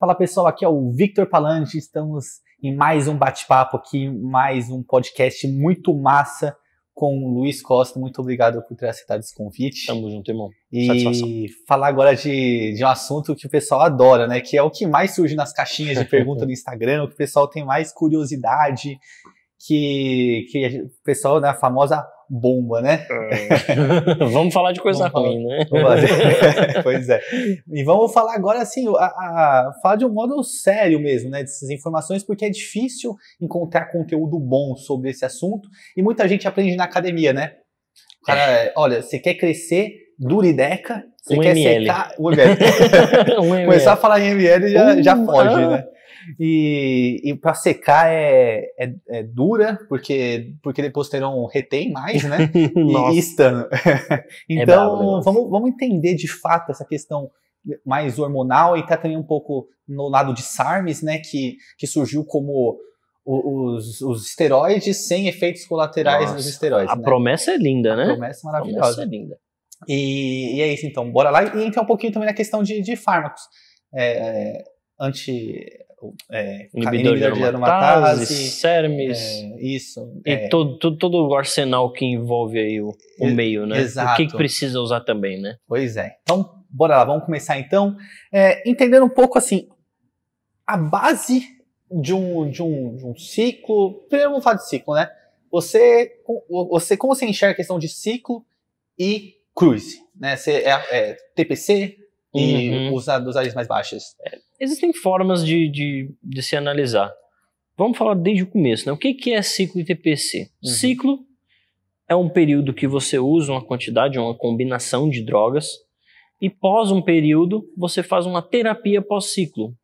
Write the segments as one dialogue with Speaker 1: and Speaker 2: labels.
Speaker 1: Fala pessoal, aqui é o
Speaker 2: Victor Palange. Estamos em mais um bate-papo aqui, mais um podcast muito massa com o Luiz Costa. Muito obrigado por ter aceitado esse convite. Tamo junto, irmão. E Satisfação. falar agora de, de um assunto que o pessoal adora, né? Que é o que mais surge nas caixinhas de pergunta do Instagram, o que o pessoal tem mais curiosidade, que, que o pessoal, né, a famosa bomba, né? É. vamos falar de coisa vamos ruim, né? falar, né? pois é. E vamos falar agora, assim, a, a, falar de um modo sério mesmo, né? Dessas informações, porque é difícil encontrar conteúdo bom sobre esse assunto e muita gente aprende na academia, né? O cara, é. olha, você quer crescer, durideca, você um quer ML. secar. Um ML. um ML. Começar a falar em ML já, um, já foge, né? E, e para secar é, é, é, dura, porque, porque depois terão retém mais, né? e, estando. É então, é vamos, vamos entender de fato essa questão mais hormonal e tá também um pouco no lado de SARMs, né? Que, que surgiu como os, os, esteroides sem efeitos colaterais Nossa, nos esteroides. A né? promessa
Speaker 1: é linda, a né? A promessa é maravilhosa. A promessa é linda. E, e é isso,
Speaker 2: então, bora lá. E entrar um pouquinho também na questão de, de fármacos. É, é anti, é, inibidor, de aromatase, cermes, É,
Speaker 1: isso. E é. todo, todo, todo, o arsenal que envolve aí o, o meio, né? Exato. O que, que precisa usar também, né? Pois é.
Speaker 2: Então, bora lá, vamos começar então. É, entendendo um pouco assim, a base de um, de um, de um ciclo. Primeiro vamos falar de ciclo, né? Você, você, como você enxerga a questão de ciclo e cruise? Né? Você é, é
Speaker 1: TPC,
Speaker 2: e uhum. usar áreas mais baixas.
Speaker 1: É, existem formas de, de, de, se analisar. Vamos falar desde o começo, né? O que, que é ciclo ITPC? Uhum. Ciclo é um período que você usa uma quantidade, uma combinação de drogas, e pós um período você faz uma terapia pós-ciclo.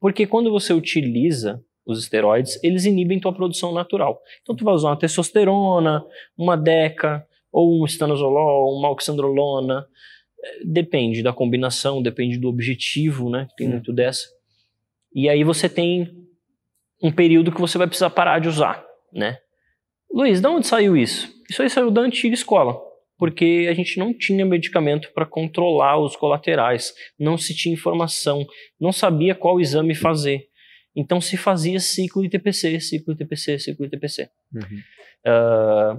Speaker 1: Porque quando você utiliza os esteroides, eles inibem tua produção natural. Então tu vai usar uma testosterona, uma deca, ou um estanozolol, uma oxandrolona, Depende da combinação, depende do objetivo, né? Tem muito dessa. E aí você tem um período que você vai precisar parar de usar, né? Luiz, de onde saiu isso? Isso aí saiu da antiga escola, porque a gente não tinha medicamento para controlar os colaterais, não se tinha informação, não sabia qual exame fazer. Então se fazia ciclo de TPC, ciclo de TPC, ciclo de Uhum. Uh,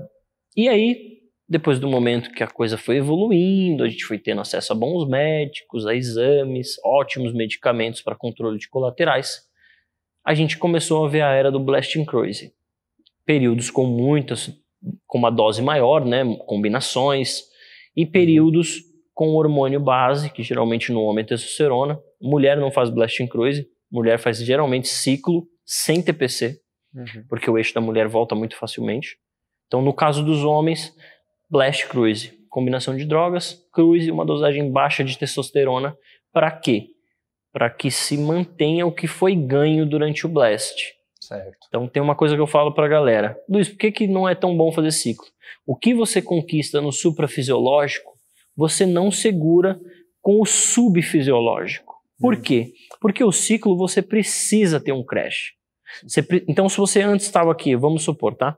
Speaker 1: e aí depois do momento que a coisa foi evoluindo, a gente foi tendo acesso a bons médicos, a exames, ótimos medicamentos para controle de colaterais, a gente começou a ver a era do blasting crazy. Períodos com muitas, com uma dose maior, né, combinações, e uhum. períodos com hormônio base, que geralmente no homem é testosterona. Mulher não faz blasting crazy, mulher faz geralmente ciclo sem TPC, uhum. porque o eixo da mulher volta muito facilmente. Então, no caso dos homens, Blast Cruise, combinação de drogas, cruise e uma dosagem baixa de testosterona, para quê? Para que se mantenha o que foi ganho durante o blast. Certo. Então tem uma coisa que eu falo para a galera. Luiz, por que, que não é tão bom fazer ciclo? O que você conquista no suprafisiológico, você não segura com o subfisiológico. Por hum. quê? Porque o ciclo você precisa ter um crash. Você, então, se você antes estava aqui, vamos supor, tá?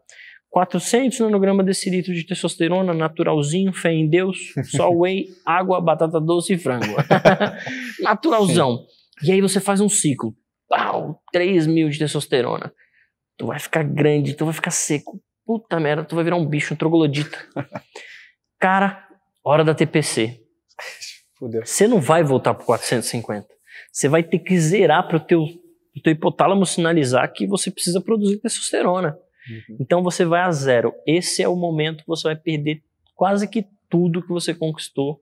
Speaker 1: 400 nanogramas decilitro de testosterona, naturalzinho, fé em Deus, só whey, água, batata doce e frango. Naturalzão. Sim. E aí você faz um ciclo. Pau, 3 mil de testosterona. Tu vai ficar grande, tu vai ficar seco. Puta merda, tu vai virar um bicho, um troglodita. Cara, hora da TPC. Você não vai voltar pro 450. Você vai ter que zerar pro teu, pro teu hipotálamo sinalizar que você precisa produzir testosterona. Uhum. Então você vai a zero. Esse é o momento que você vai perder quase que tudo que você conquistou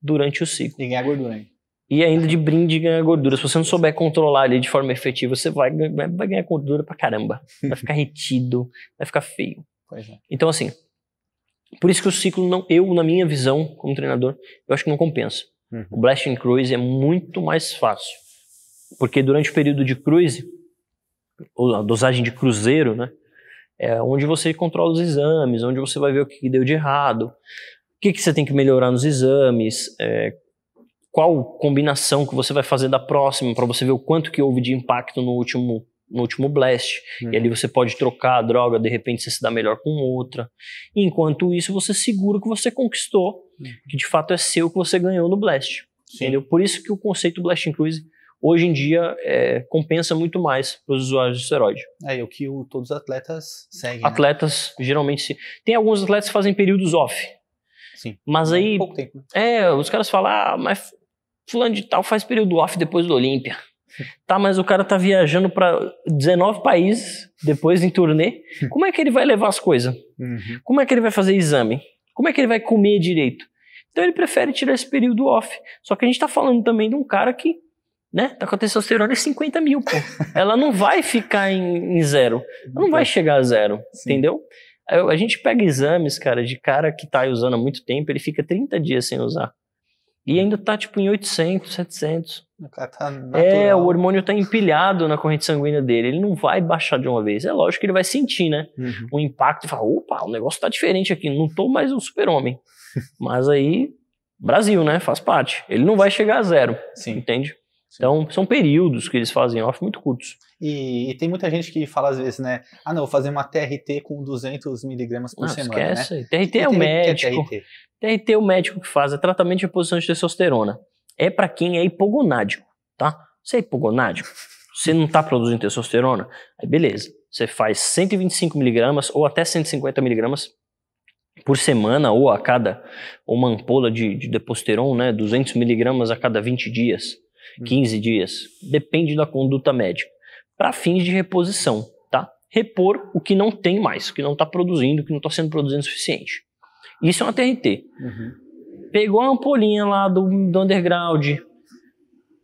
Speaker 1: durante o ciclo. E ganhar gordura, hein? E ainda de brinde ganhar gordura. Se você não souber controlar ali de forma efetiva, você vai, vai ganhar gordura pra caramba. Vai ficar retido, vai ficar feio. É. Então, assim, por isso que o ciclo não, eu, na minha visão como treinador, eu acho que não compensa. Uhum. O Blast and Cruise é muito mais fácil. Porque durante o período de cruise, a dosagem de cruzeiro, né? é, onde você controla os exames, onde você vai ver o que deu de errado, o que, que você tem que melhorar nos exames, é, qual combinação que você vai fazer da próxima para você ver o quanto que houve de impacto no último no último blast uhum. e ali você pode trocar a droga de repente você se dá melhor com outra enquanto isso você segura o que você conquistou uhum. que de fato é seu que você ganhou no blast Sim. entendeu por isso que o conceito blast inclusive hoje em dia é, compensa muito mais para os usuários de esteroide. É, é o que o, todos os atletas seguem. Né? Atletas né? geralmente se... Tem alguns atletas que fazem períodos off. Sim. Mas é, aí. Pouco tempo. Né? É, os caras falam, ah, mas fulano de tal faz período off depois do Olímpia. Tá, mas o cara tá viajando para 19 países depois em turnê. Como é que ele vai levar as coisas? Uhum. Como é que ele vai fazer exame? Como é que ele vai comer direito? Então ele prefere tirar esse período off. Só que a gente está falando também de um cara que né? Tá com a testosterona em 50 mil, pô. Ela não vai ficar em, em zero. Ela não vai chegar a zero, Sim. entendeu? A gente pega exames, cara, de cara que tá usando há muito tempo, ele fica 30 dias sem usar. E ainda tá, tipo, em 800, 700. O cara tá natural. É, o hormônio tá empilhado na corrente sanguínea dele. Ele não vai baixar de uma vez. É lógico que ele vai sentir, né? Uhum. O impacto e opa, o negócio tá diferente aqui. Não tô mais um super-homem. Mas aí, Brasil, né? Faz parte. Ele não vai chegar a zero. Sim. Entende? Então, são períodos que eles fazem off muito curtos.
Speaker 2: E, e, tem muita gente que fala às vezes, né? Ah, não, vou fazer uma TRT com 200 miligramas por não, semana, esquece. né? TRT é o médico. É
Speaker 1: TRT? TRT é o médico que faz, é tratamento de reposição de testosterona. É para quem é hipogonádico, tá? Você é hipogonádico, você não tá produzindo testosterona, aí beleza. Você faz 125 miligramas ou até 150 miligramas por semana ou a cada uma ampola de, de deposteron, né? 200 miligramas a cada 20 dias. 15 hum. dias, depende da conduta médica, para fins de reposição, tá? Repor o que não tem mais, o que não está produzindo, o que não está sendo produzido o suficiente. Isso é uma TRT. Uhum. Pegou a ampolinha lá do, do underground,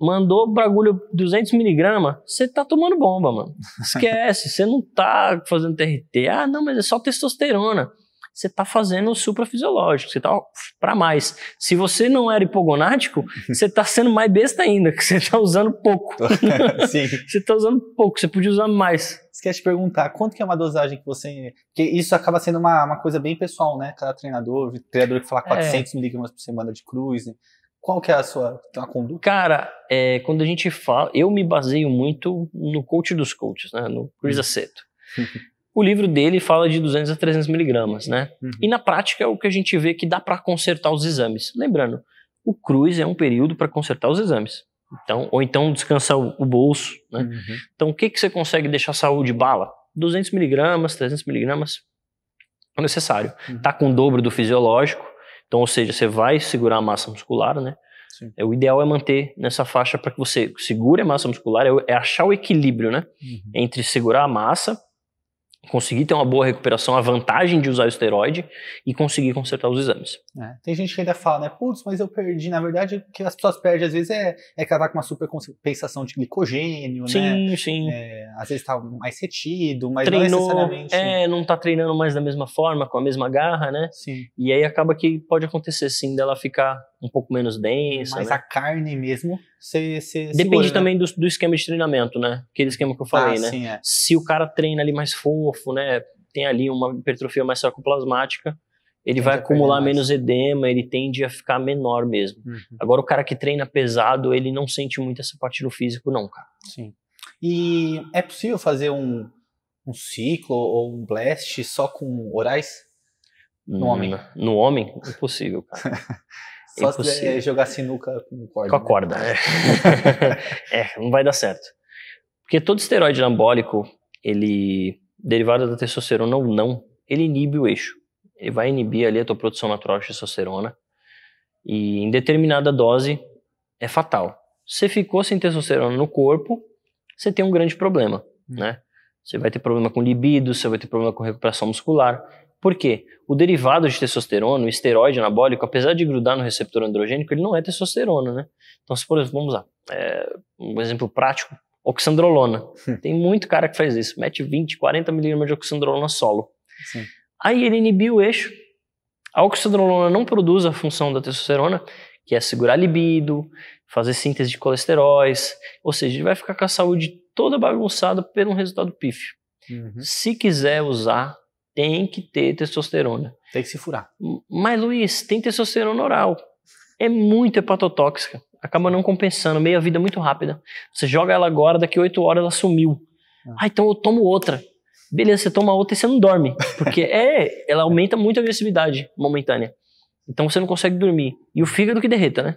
Speaker 1: mandou o bagulho 200 miligramas, você tá tomando bomba, mano. Esquece, você não tá fazendo TRT. Ah, não, mas é só testosterona você está fazendo o suprafisiológico, você está para mais. Se você não era hipogonático, você está sendo mais besta ainda, que você está usando pouco. você está usando
Speaker 2: pouco, você podia usar mais. Esquece de perguntar, quanto que é uma dosagem que você... Porque isso acaba sendo uma, uma coisa bem pessoal, né? Cada treinador, treinador que fala 400 é. miligramas por semana de cruz, né? Qual
Speaker 1: que é a sua a conduta? Cara, é, quando a gente fala... Eu me baseio muito no coach dos coaches, né? No Cruz hum. Aceto o livro dele fala de 200 a 300 miligramas, né? Uhum. E na prática é o que a gente vê que dá para consertar os exames. Lembrando, o cruz é um período para consertar os exames. Então, ou então descansar o bolso, né? Uhum. Então, o que, que você consegue deixar a saúde bala? 200 miligramas, 300 miligramas é necessário. Uhum. Tá com o dobro do fisiológico, então, ou seja, você vai segurar a massa muscular, né? Sim. É, o ideal é manter nessa faixa para que você segure a massa muscular, é, é achar o equilíbrio, né? Uhum. Entre segurar a massa conseguir ter uma boa recuperação, a vantagem de usar o esteroide e conseguir consertar os exames. É,
Speaker 2: tem gente que ainda fala, né? Putz, mas eu perdi. Na verdade, o que as pessoas perdem às vezes é, é que ela tá com uma super compensação de glicogênio, sim, né? Sim, sim.
Speaker 1: É, às vezes tá mais retido, mas Treinou, não necessariamente... É, não tá treinando mais da mesma forma, com a mesma garra, né? Sim. E aí acaba que pode acontecer, sim, dela ficar um pouco menos densa, Mas né? a carne mesmo Depende segura, né? também né? do, do, esquema de treinamento, né? Aquele esquema que eu falei, ah, né? Sim, é. Se o cara treina ali mais fofo, né? Tem ali uma hipertrofia mais sarcoplasmática, ele tende é, vai acumular menos edema, ele tende a ficar menor mesmo. Uhum. Agora, o cara que treina pesado, ele não sente muito essa parte do físico, não, cara. Sim.
Speaker 2: E é possível fazer um, um ciclo ou um blast só com orais?
Speaker 1: No homem? Hum, no homem? Impossível, cara. É Só impossível. se jogar sinuca com corda. Com a né? corda. Né? É. é, não vai dar certo. Porque todo esteroide anabólico, ele derivado da testosterona ou não, ele inibe o eixo. Ele vai inibir ali a tua produção natural de testosterona. E em determinada dose é fatal. Você ficou sem testosterona no corpo, você tem um grande problema, hum. né? Você vai ter problema com libido, você vai ter problema com recuperação muscular. Por quê? O derivado de testosterona, o esteroide anabólico, apesar de grudar no receptor androgênico, ele não é testosterona, né? Então, se por exemplo, vamos lá, é, um exemplo prático, oxandrolona. Tem muito cara que faz isso, mete 20, 40 miligramas de oxandrolona solo. Sim. Aí ele inibiu o eixo. A oxandrolona não produz a função da testosterona, que é segurar libido, fazer síntese de colesteróis, ou seja, ele vai ficar com a saúde toda bagunçada por um resultado pífio. Uhum. Se quiser usar tem que ter testosterona. Tem que se furar. Mas, Luiz, tem testosterona oral. É muito hepatotóxica. Acaba não compensando. Meia vida muito rápida. Você joga ela agora, daqui oito horas ela sumiu. Ah, ah então eu tomo outra. Beleza, você toma outra e você não dorme. Porque é, ela aumenta muito a agressividade momentânea. Então você não consegue dormir. E o fígado que derreta, né?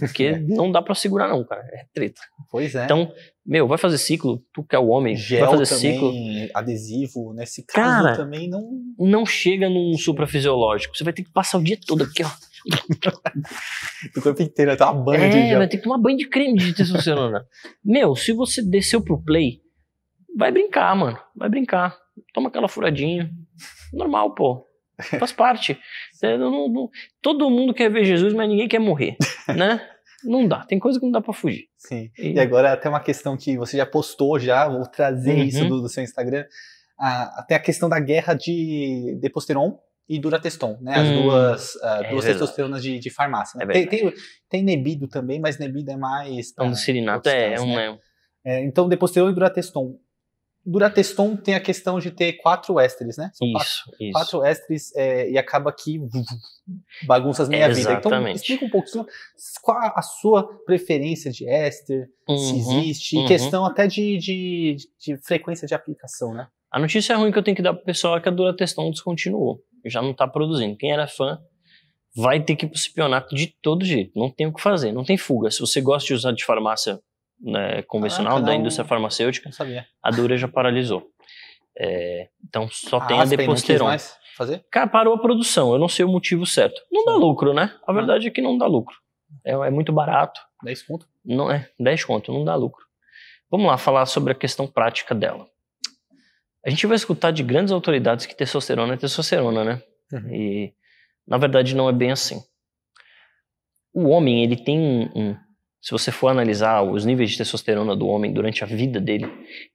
Speaker 1: Porque é. não dá para segurar, não, cara. É treta. Pois é. Então, meu, vai fazer ciclo, tu que é o homem, Gel vai fazer também, ciclo. Adesivo, nesse né? caso cara, também não. Não chega num suprafisiológico. Você vai ter que passar o dia todo aqui, ó. o corpo inteiro, tá uma banho é, de gel. vai ter que tomar banho de creme de testosterona. meu, se você desceu pro play, vai brincar, mano. Vai brincar. Toma aquela furadinha. Normal, pô. Faz parte. É, não, não, todo mundo quer ver Jesus, mas ninguém quer morrer, né? Não dá, tem coisa que não dá para fugir. Sim.
Speaker 2: E... e... agora até uma questão que você já postou já, vou trazer uhum. isso do, do, seu Instagram, a, até a questão da guerra de deposteron e durateston, né? As hum, duas, uh, é duas testosteronas de, de farmácia. Né? É tem, tem, tem, nebido também, mas nebido é mais... é um cirinato, é, é um... Né? É é, então, deposteron e durateston, Durateston tem a questão de ter quatro ésteres, né? São
Speaker 1: isso, quatro, isso. Quatro
Speaker 2: ésteres é, e acaba que bagunças minha é, vida. Então, explica um pouquinho qual a sua preferência de éster, uhum, se existe, uhum. questão até de, de, de, frequência de aplicação, né?
Speaker 1: A notícia ruim que eu tenho que dar pro pessoal é que a Durateston descontinuou. Já não tá produzindo. Quem era fã vai ter que ir pro cipionato de todo jeito. Não tem o que fazer, não tem fuga. Se você gosta de usar de farmácia né, convencional ah, da indústria farmacêutica, a Dura já paralisou. É, então só a tem Aspen a Deposteron. Mais fazer? Cara, parou a produção, eu não sei o motivo certo. Não Sim. dá lucro, né? A ah. verdade ah. é que não dá lucro. É, é, muito barato. 10 conto? Não é, 10 conto, não dá lucro. Vamos lá falar sobre a questão prática dela. A gente vai escutar de grandes autoridades que testosterona é testosterona, né? Uhum. E na verdade não é bem assim. O homem, ele tem um, um se você for analisar os níveis de testosterona do homem durante a vida dele,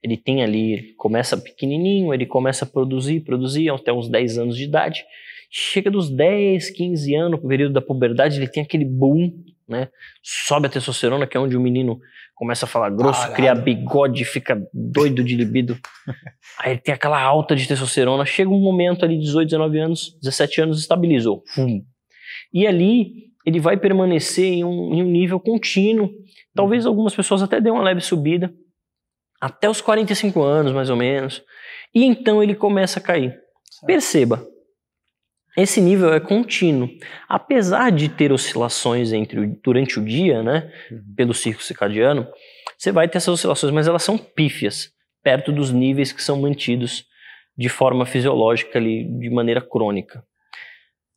Speaker 1: ele tem ali, começa pequenininho, ele começa a produzir, produzir até uns 10 anos de idade. Chega dos 10, 15 anos, no período da puberdade, ele tem aquele boom, né? Sobe a testosterona, que é onde o menino começa a falar grosso, criar cria bigode, fica doido de libido. Aí ele tem aquela alta de testosterona. Chega um momento ali, 18, 19 anos, 17 anos, estabilizou. Fum. E ali ele vai permanecer em um, em um nível contínuo. Talvez uhum. algumas pessoas até dêem uma leve subida, até os 45 anos, mais ou menos. E então ele começa a cair. Certo. Perceba, esse nível é contínuo. Apesar de ter oscilações entre durante o dia, né, uhum. pelo ciclo circadiano, você vai ter essas oscilações, mas elas são pífias, perto dos níveis que são mantidos de forma fisiológica ali, de maneira crônica.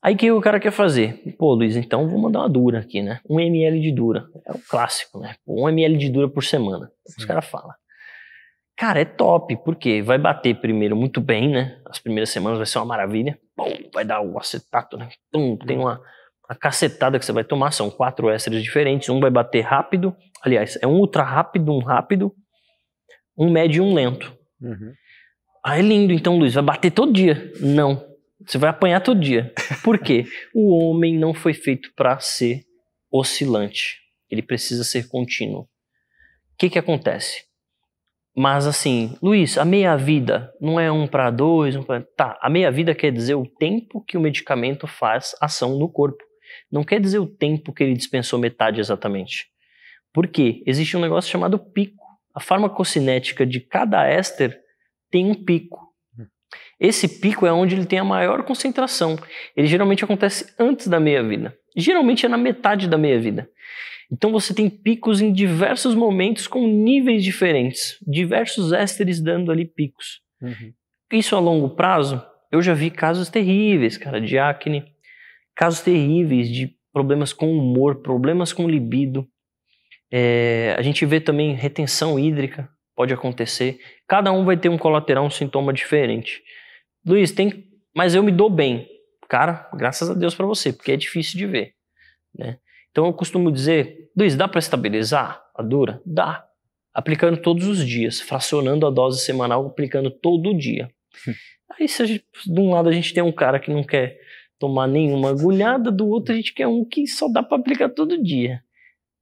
Speaker 1: Aí o que o cara quer fazer? Pô, Luiz, então vou mandar uma dura aqui, né? Um ml de dura. É um clássico, né? Pô, um ml de dura por semana. Sim. Os caras falam. Cara, é top, porque vai bater primeiro muito bem, né? As primeiras semanas vai ser uma maravilha. Pum, vai dar o acetato, né? Pum, tem uhum. uma, uma cacetada que você vai tomar. São quatro ésteres diferentes. Um vai bater rápido. Aliás, é um ultra rápido, um rápido, um médio e um lento. Uhum. Ah, é lindo, então, Luiz. Vai bater todo dia. Não você vai apanhar todo dia. Por quê? o homem não foi feito para ser oscilante. Ele precisa ser contínuo. O que, que acontece? Mas assim, Luiz, a meia-vida não é um para dois, um pra... tá? A meia-vida quer dizer o tempo que o medicamento faz ação no corpo. Não quer dizer o tempo que ele dispensou metade exatamente. Por quê? Existe um negócio chamado pico. A farmacocinética de cada éster tem um pico. Esse pico é onde ele tem a maior concentração. Ele geralmente acontece antes da meia-vida. Geralmente é na metade da meia-vida. Então você tem picos em diversos momentos com níveis diferentes, diversos ésteres dando ali picos. Uhum. Isso a longo prazo, eu já vi casos terríveis, cara, de acne, casos terríveis de problemas com humor, problemas com libido. É, a gente vê também retenção hídrica, pode acontecer. Cada um vai ter um colateral, um sintoma diferente. Luiz, tem, mas eu me dou bem. Cara, graças a Deus para você, porque é difícil de ver, né? Então eu costumo dizer, Luiz, dá para estabilizar a dura? Dá. Aplicando todos os dias, fracionando a dose semanal, aplicando todo dia. Aí se gente, de um lado a gente tem um cara que não quer tomar nenhuma agulhada, do outro a gente quer um que só dá para aplicar todo dia.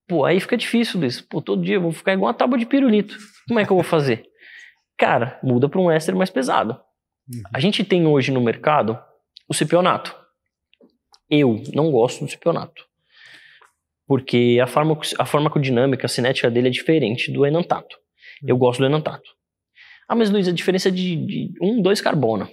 Speaker 1: Pô, aí fica difícil, Luiz. Pô, todo dia eu vou ficar igual uma tábua de pirulito. Como é que eu vou fazer? Cara, muda para um éster mais pesado. Uhum. A gente tem hoje no mercado o cipionato. Eu não gosto do cipionato. Porque a, farmac a farmacodinâmica, a cinética dele é diferente do enantato. Uhum. Eu gosto do enantato. Ah, mas Luiz, a diferença é de, de um, dois carbono.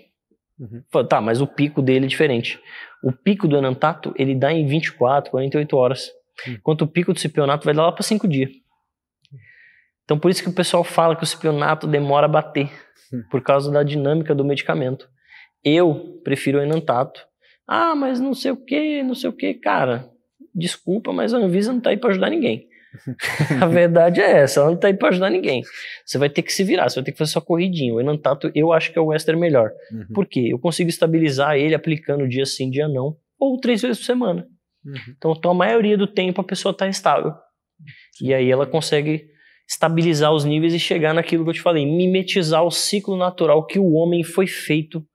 Speaker 1: Uhum. Tá, mas o pico dele é diferente. O pico do enantato, ele dá em 24, 48 horas. Uhum. Enquanto o pico do cipionato vai dar lá para 5 dias. Então, por isso que o pessoal fala que o espionato demora a bater, hum. por causa da dinâmica do medicamento. Eu prefiro o enantato. Ah, mas não sei o que, não sei o que. Cara, desculpa, mas a Anvisa não está aí para ajudar ninguém. a verdade é essa, ela não está aí para ajudar ninguém. Você vai ter que se virar, você vai ter que fazer sua corridinha. O enantato, eu acho que é o Wester melhor. Uhum. Por quê? Eu consigo estabilizar ele aplicando dia sim, dia não, ou três vezes por semana. Uhum. Então, então a maioria do tempo a pessoa está estável. E aí ela consegue estabilizar os níveis e chegar naquilo que eu te falei, mimetizar o ciclo natural que o homem foi feito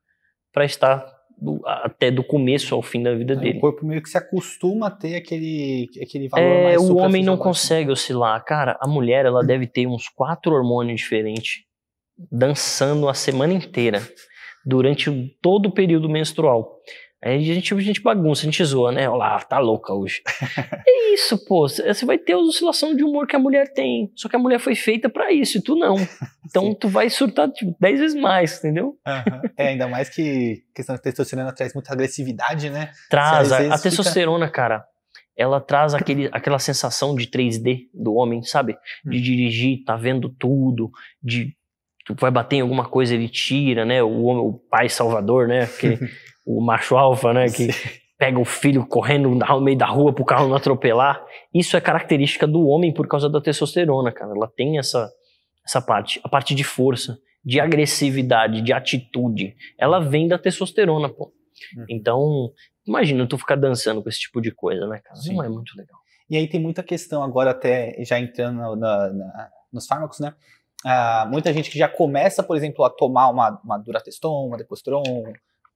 Speaker 1: para estar do, até do começo ao fim da vida é, dele. O corpo meio que se acostuma a ter aquele, aquele valor é, mais O homem não né? consegue oscilar. Cara, a mulher ela deve ter uns quatro hormônios diferentes dançando a semana inteira, durante todo o período menstrual. Aí é, a gente, tipo, a gente bagunça, a gente zoa, né? Olha lá, tá louca hoje. é isso, pô. Você vai ter a oscilação de humor que a mulher tem. Só que a mulher foi feita para isso e tu não. Então tu vai surtar tipo, dez vezes mais, entendeu? Uhum. É, ainda mais que a questão da testosterona traz muita
Speaker 2: agressividade, né? Traz. A, a testosterona,
Speaker 1: fica... cara, ela traz aquele, aquela sensação de 3D do homem, sabe? Hum. De hum. dirigir, tá vendo tudo, de tu vai bater em alguma coisa, ele tira, né? O, homem, o pai salvador, né? Porque. o macho alfa, né? Que Sim. pega o filho correndo no meio da rua pro carro não atropelar. Isso é característica do homem por causa da testosterona, cara. Ela tem essa, essa parte, a parte de força, de agressividade, de atitude. Ela vem da testosterona, pô. Uhum. Então, imagina tu ficar dançando com esse tipo de coisa, né, cara? Sim. Não é muito legal. E aí tem muita
Speaker 2: questão agora, até já entrando na, na, nos fármacos, né? Ah, muita gente que já começa, por exemplo, a tomar uma, uma Durateston, uma Decosteron,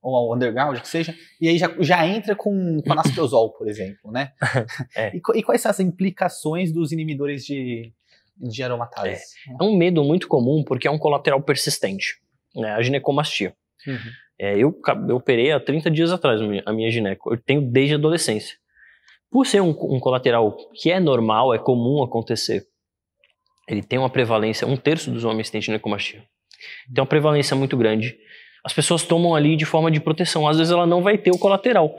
Speaker 2: ou ao underground, que seja, e aí já, já entra com panastrozol,
Speaker 1: por exemplo, né? É. E,
Speaker 2: e, quais são as implicações dos inibidores de, de aromatase?
Speaker 1: É. é. um medo muito comum porque é um colateral persistente, né? a ginecomastia. Uhum. É, eu, eu operei há 30 dias atrás a minha gineco, eu tenho desde a adolescência. Por ser um, um colateral que é normal, é comum acontecer, ele tem uma prevalência, um terço dos homens tem ginecomastia. Tem uma prevalência muito grande as pessoas tomam ali de forma de proteção. Às vezes ela não vai ter o colateral.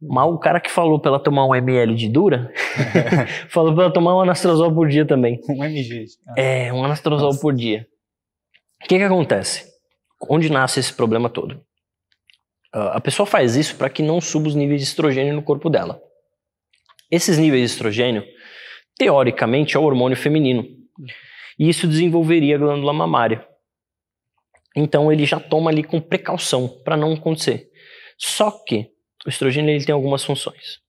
Speaker 1: Mal o cara que falou pra ela tomar um ml de dura, falou pra ela tomar um anastrozol por dia também. Um mg. Ah. É, um anastrozol Nossa. por dia. O que que acontece? Onde nasce esse problema todo? Uh, a pessoa faz isso para que não suba os níveis de estrogênio no corpo dela. Esses níveis de estrogênio, teoricamente, é o hormônio feminino. E isso desenvolveria a glândula mamária. Então ele já toma ali com precaução para não acontecer. Só que o estrogênio ele tem algumas funções.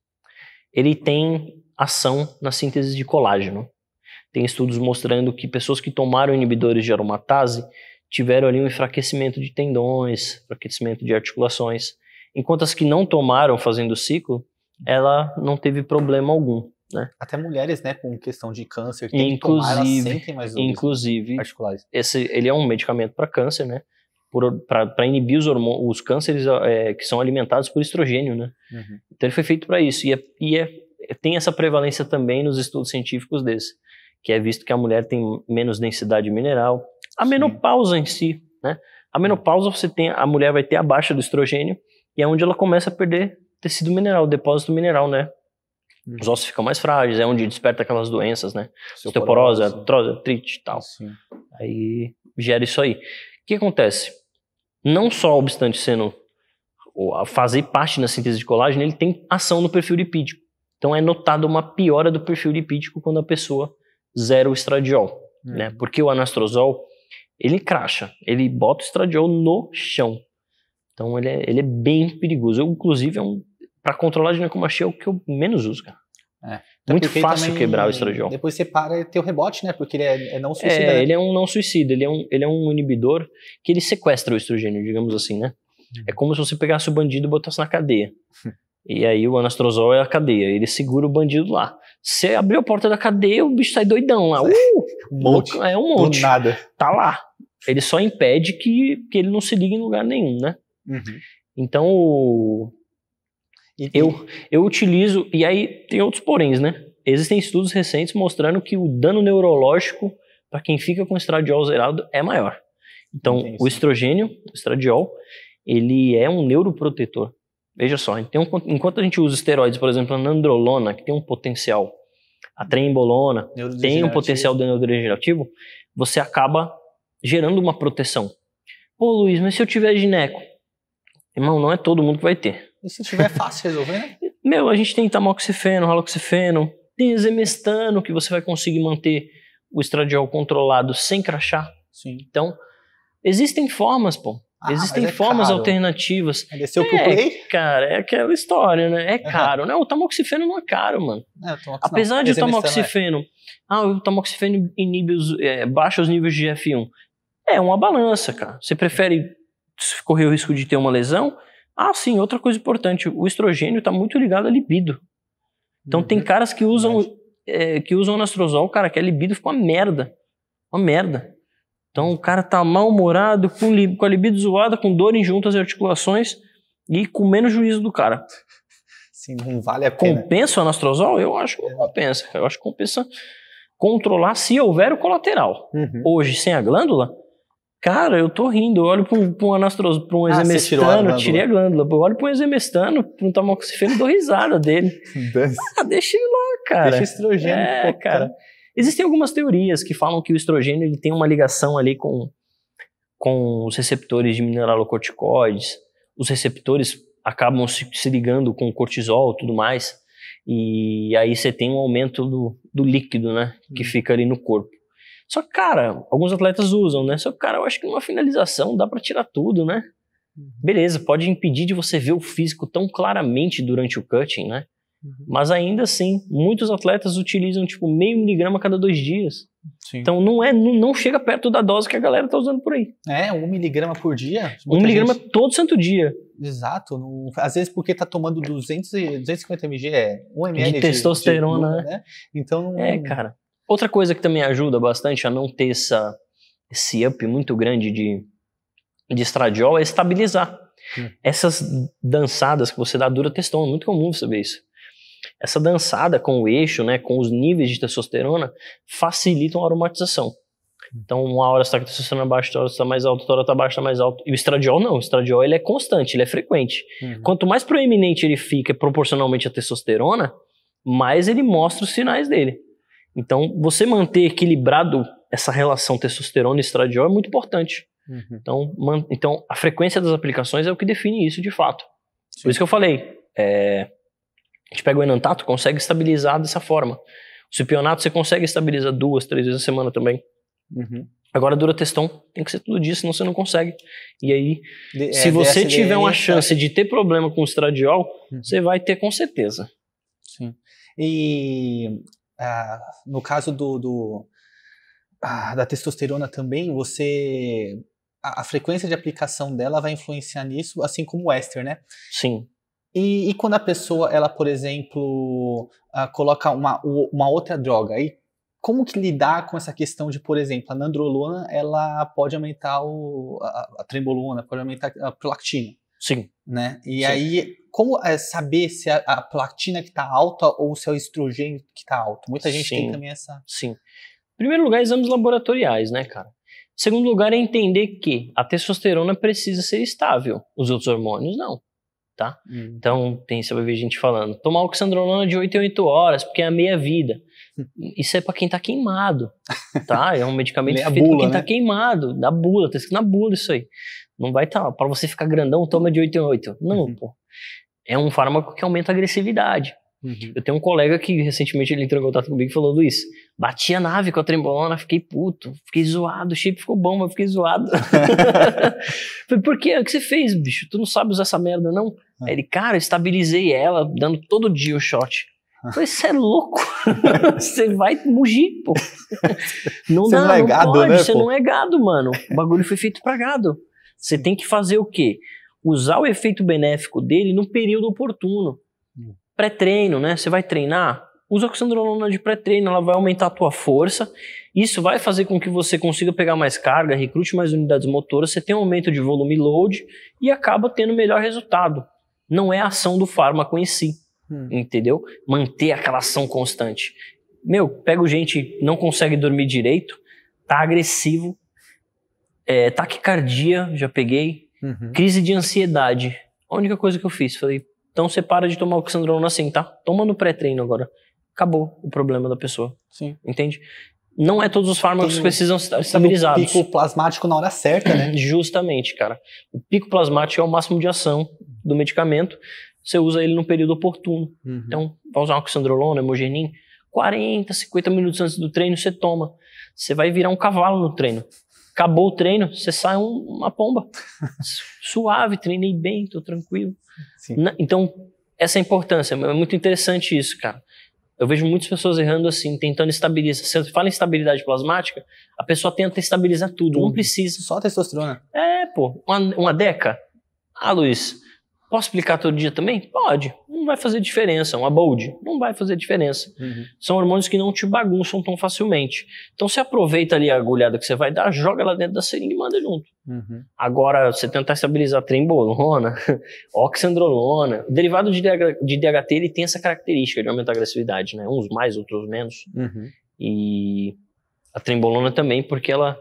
Speaker 1: Ele tem ação na síntese de colágeno. Tem estudos mostrando que pessoas que tomaram inibidores de aromatase tiveram ali um enfraquecimento de tendões, enfraquecimento de articulações, enquanto as que não tomaram fazendo o ciclo, ela não teve problema algum. Né? Até mulheres,
Speaker 2: né, com questão de câncer, que inclusive, tomar, sentem mais
Speaker 1: inclusive particulares. Esse, ele é um medicamento para câncer, né? Para inibir os hormônios, os cânceres é, que são alimentados por estrogênio, né? Uhum. Então ele foi feito para isso. E, é, e é, tem essa prevalência também nos estudos científicos desse, que é visto que a mulher tem menos densidade mineral. A Sim. menopausa em si, né? A menopausa você tem, a mulher vai ter a baixa do estrogênio e é onde ela começa a perder tecido mineral, depósito mineral, né? Uhum. Os ossos ficam mais frágeis, é onde desperta aquelas doenças, né? Osteoporose, artrose, artrite e tal. Sim. Aí gera isso aí. O que acontece? Não só, obstante sendo fazer parte na síntese de colágeno, ele tem ação no perfil lipídico. Então é notada uma piora do perfil lipídico quando a pessoa zera o estradiol, uhum. né? Porque o anastrozol, ele cracha, ele bota o estradiol no chão. Então ele é, ele é bem perigoso. Eu, inclusive, é um para controlar a ginecomastia é o que eu menos uso, cara. É. Muito fácil também, quebrar o estrogênio.
Speaker 2: Depois você para e tem o rebote, né? Porque ele é, é não é, suicida. É, né? ele
Speaker 1: é um não suicida, ele é um, ele é um inibidor que ele sequestra o estrogênio, digamos assim, né? Hum. É como se você pegasse o bandido e botasse na cadeia. Hum. e aí o anastrozol é a cadeia, ele segura o bandido lá. Você abriu a porta da cadeia, o bicho sai doidão lá. Uh, um monte. É um monte. Do nada. Tá lá. Ele só impede que, que ele não se ligue em lugar nenhum, né? Uhum. Então, o, eu, eu utilizo, e aí tem outros poréns, né? Existem estudos recentes mostrando que o dano neurológico para quem fica com estradiol zerado é maior. Então, Entendi. o estrogênio, o estradiol, ele é um neuroprotetor. Veja só, então, enquanto a gente usa esteroides, por exemplo, a nandrolona, que tem um potencial, a trembolona, tem um potencial de neurodegenerativo, você acaba gerando uma proteção. Pô, Luiz, mas se eu tiver gineco? Irmão, não é todo mundo que vai ter. E se tiver fácil resolver, né? Meu, a gente tem tamoxifeno, haloxifeno tem exemestano que você vai conseguir manter o estradiol controlado sem crachar Sim. Então, existem formas, pô. Ah, existem é formas caro. alternativas. É desceu pro play? Cara, é aquela história, né? É caro, uhum. né? O tamoxifeno não é caro, mano. É, Apesar não. de o é. tamoxifeno... É. Ah, o tamoxifeno inibe os, é, baixa os níveis de F1. É uma balança, cara. Você prefere correr o risco de ter uma lesão ah, sim, outra coisa importante, o estrogênio está muito ligado à libido. Então uhum. tem caras que usam é, que usam anastrozol, cara, que a libido ficou uma merda. Uma merda. Então o cara tá mal-humorado, com, li, com a libido zoada, com dor em juntas e articulações e com menos juízo do cara. Sim, não vale a pena. Compensa o anastrozol? Eu acho que é. compensa. Eu acho que compensa controlar se houver o colateral. Uhum. Hoje, sem a glândula, Cara, eu tô rindo. Eu olho pra um, pra um pra um ah, exemestano, a tirei a glândula. Eu olho pra um exemestano, pra um tamoxifeno, dou risada dele. ah, deixa ele lá, cara. Deixa estrogênio. É, pô, cara. Existem algumas teorias que falam que o estrogênio ele tem uma ligação ali com, com os receptores de mineralocorticoides. Os receptores acabam se, se ligando com o cortisol e tudo mais. E aí você tem um aumento do, do líquido, né? Que hum. fica ali no corpo. Só que, cara, alguns atletas usam, né? Só que, cara, eu acho que numa finalização dá para tirar tudo, né? Uhum. Beleza, pode impedir de você ver o físico tão claramente durante o cutting, né? Uhum. Mas ainda assim, muitos atletas utilizam tipo meio miligrama cada dois dias. Sim. Então não é, não, não, chega perto da dose que a galera tá usando por aí. É, um miligrama por dia? Um miligrama gente... todo santo dia.
Speaker 2: Exato. às vezes porque tá tomando 200 e 250 mg, é 1 ml de, de testosterona, de, né? né? Então
Speaker 1: É, cara. Outra coisa que também ajuda bastante a não ter essa, esse up muito grande de, de estradiol é estabilizar. Hum. Essas dançadas que você dá dura testão, é muito comum você ver isso. Essa dançada com o eixo, né, com os níveis de testosterona, facilitam a aromatização. Hum. Então, uma hora está com testosterona baixa, outra hora está mais alta, outra hora está baixa, está mais alto E o estradiol não, o estradiol ele é constante, ele é frequente. Uhum. Quanto mais proeminente ele fica proporcionalmente à testosterona, mais ele mostra os sinais dele. Então, você manter equilibrado essa relação testosterona e estradiol é muito importante. Uhum. Então, man, então, a frequência das aplicações é o que define isso de fato. Sim. Por isso que eu falei, é, a gente pega o enantato, consegue estabilizar dessa forma. O cipionato você consegue estabilizar duas, três vezes a semana também. Uhum. Agora, dura testão tem que ser todo dia, senão você não consegue. E aí, de, é, se é, você tiver uma tá- chance de ter problema com o estradiol, uhum. você vai ter com certeza. Sim. E ah,
Speaker 2: no caso do, do ah, da testosterona também, você a, a, frequência de aplicação dela vai influenciar nisso, assim como o éster, né? Sim. E, e quando a pessoa, ela, por exemplo, ah, coloca uma, uma outra droga, aí como que lidar com essa questão de, por exemplo, a nandrolona, ela pode aumentar o, a, a trembolona, pode aumentar a prolactina. Sim. Né? E Sim. aí como é, saber se é a platina que está alta ou se é o estrogênio que está alto? Muita gente sim, tem também essa.
Speaker 1: Sim. Em primeiro lugar, exames laboratoriais, né, cara? Em segundo lugar, é entender que a testosterona precisa ser estável, os outros hormônios não. Tá? Hum. Então, tem, você vai ver gente falando, tomar oxandrolona de 8 em 8 horas, porque é a meia-vida. Isso é para quem tá queimado, tá? É um medicamento feito bula, pra quem tá né? tá queimado, da bula, tá escrito na bula isso aí. Não vai estar, tá, para você ficar grandão, toma de 8 em 8. Não, uhum. pô é um fármaco que aumenta a agressividade. Uhum. Eu tenho um colega que recentemente ele entrou em contato comigo e falou: Luiz, bati a nave com a trembolona, fiquei puto, fiquei zoado, o shape ficou bom, mas fiquei zoado. Falei, por quê? O que você fez, bicho? Tu não sabe usar essa merda, não? Uhum. É. Aí ele, cara, estabilizei ela, dando todo dia o shot. falei, você é louco. Você vai mugir, pô. Não dá, não, é gado, pode, né, você não é gado, mano. O bagulho foi feito pra gado. Você tem que fazer o quê? usar o efeito benéfico dele no período oportuno. Hum. Pré-treino, né? Você vai treinar, usa oxandrolona de pré-treino, ela vai aumentar a tua força. Isso vai fazer com que você consiga pegar mais carga, recrute mais unidades motoras, você tem um aumento de volume load e acaba tendo melhor resultado. Não é a ação do fármaco em si, hum. entendeu? Manter aquela ação constante. Meu, pego gente não consegue dormir direito, tá agressivo, é, taquicardia, já peguei, Uhum. Crise de ansiedade. A única coisa que eu fiz, falei, então você para de tomar oxandrolona assim, tá? Toma no pré-treino agora. Acabou o problema da pessoa. Sim. Entende? Não é todos os fármacos Tem, que precisam estar estabilizados. O pico plasmático na hora certa, né? Justamente, cara. O pico plasmático é o máximo de ação do medicamento. Você usa ele no período oportuno. Uhum. Então, vai usar uma oxandrolona, hemogenin, 40, 50 minutos antes do treino você toma. Você vai virar um cavalo no treino. Acabou o treino, você sai um, uma pomba. Suave, treinei bem, tô tranquilo. Na, então, essa é a importância. É muito interessante isso, cara. Eu vejo muitas pessoas errando assim, tentando estabilizar. Se você fala em estabilidade plasmática, a pessoa tenta estabilizar tudo, tudo. não precisa. Só testosterona. É, pô. Uma, uma deca? Ah, Luiz, Posso aplicar todo dia também? Pode. Não vai fazer diferença. É um bold não vai fazer diferença. Uhum. São hormônios que não te bagunçam tão facilmente. Então você aproveita ali a agulhada que você vai dar, joga ela dentro da seringa e manda junto. Uhum. Agora, você tentar estabilizar trembolona, oxandrolona, derivado de DHT ele tem essa característica de aumentar a agressividade, né? Uns mais, outros menos. Uhum. E a trembolona também, porque ela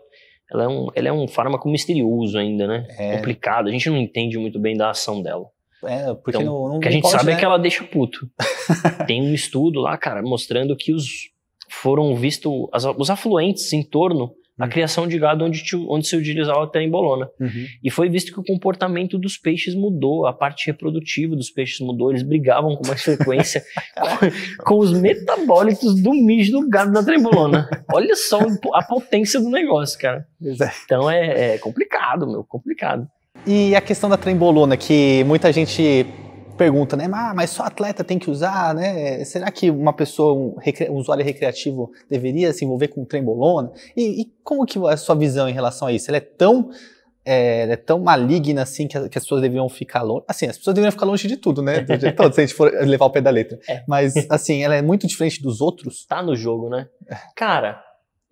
Speaker 1: ela é um, ela é um fármaco misterioso ainda, né? É. Complicado, a gente não entende muito bem da ação dela. É, porque então, não, não que a gente pode, sabe é né? é que ela deixa puto. Tem um estudo lá, cara, mostrando que os foram vistos os afluentes em torno da hum. criação de gado onde, onde se utilizava a trembolona. Uhum. E foi visto que o comportamento dos peixes mudou, a parte reprodutiva dos peixes mudou, eles brigavam com mais frequência com, com, os metabólitos do mijo do gado da trembolona. Olha só a potência do negócio, cara. Então é, é complicado, meu, complicado.
Speaker 2: E a questão da trembolona, que muita gente pergunta, né? Ah, mas só atleta tem que usar, né? Será que uma pessoa, um, recre... um usuário recreativo, deveria se envolver com trembolona? E, e, como que é a sua visão em relação a isso? Ela é tão, é, ela é tão maligna assim que, a, que, as pessoas deveriam ficar longe. Assim, as pessoas deveriam ficar longe de tudo, né? De todo, se a gente for levar o pé da letra. É. Mas, assim, ela é muito diferente dos outros. Tá no jogo,
Speaker 1: né? É. Cara,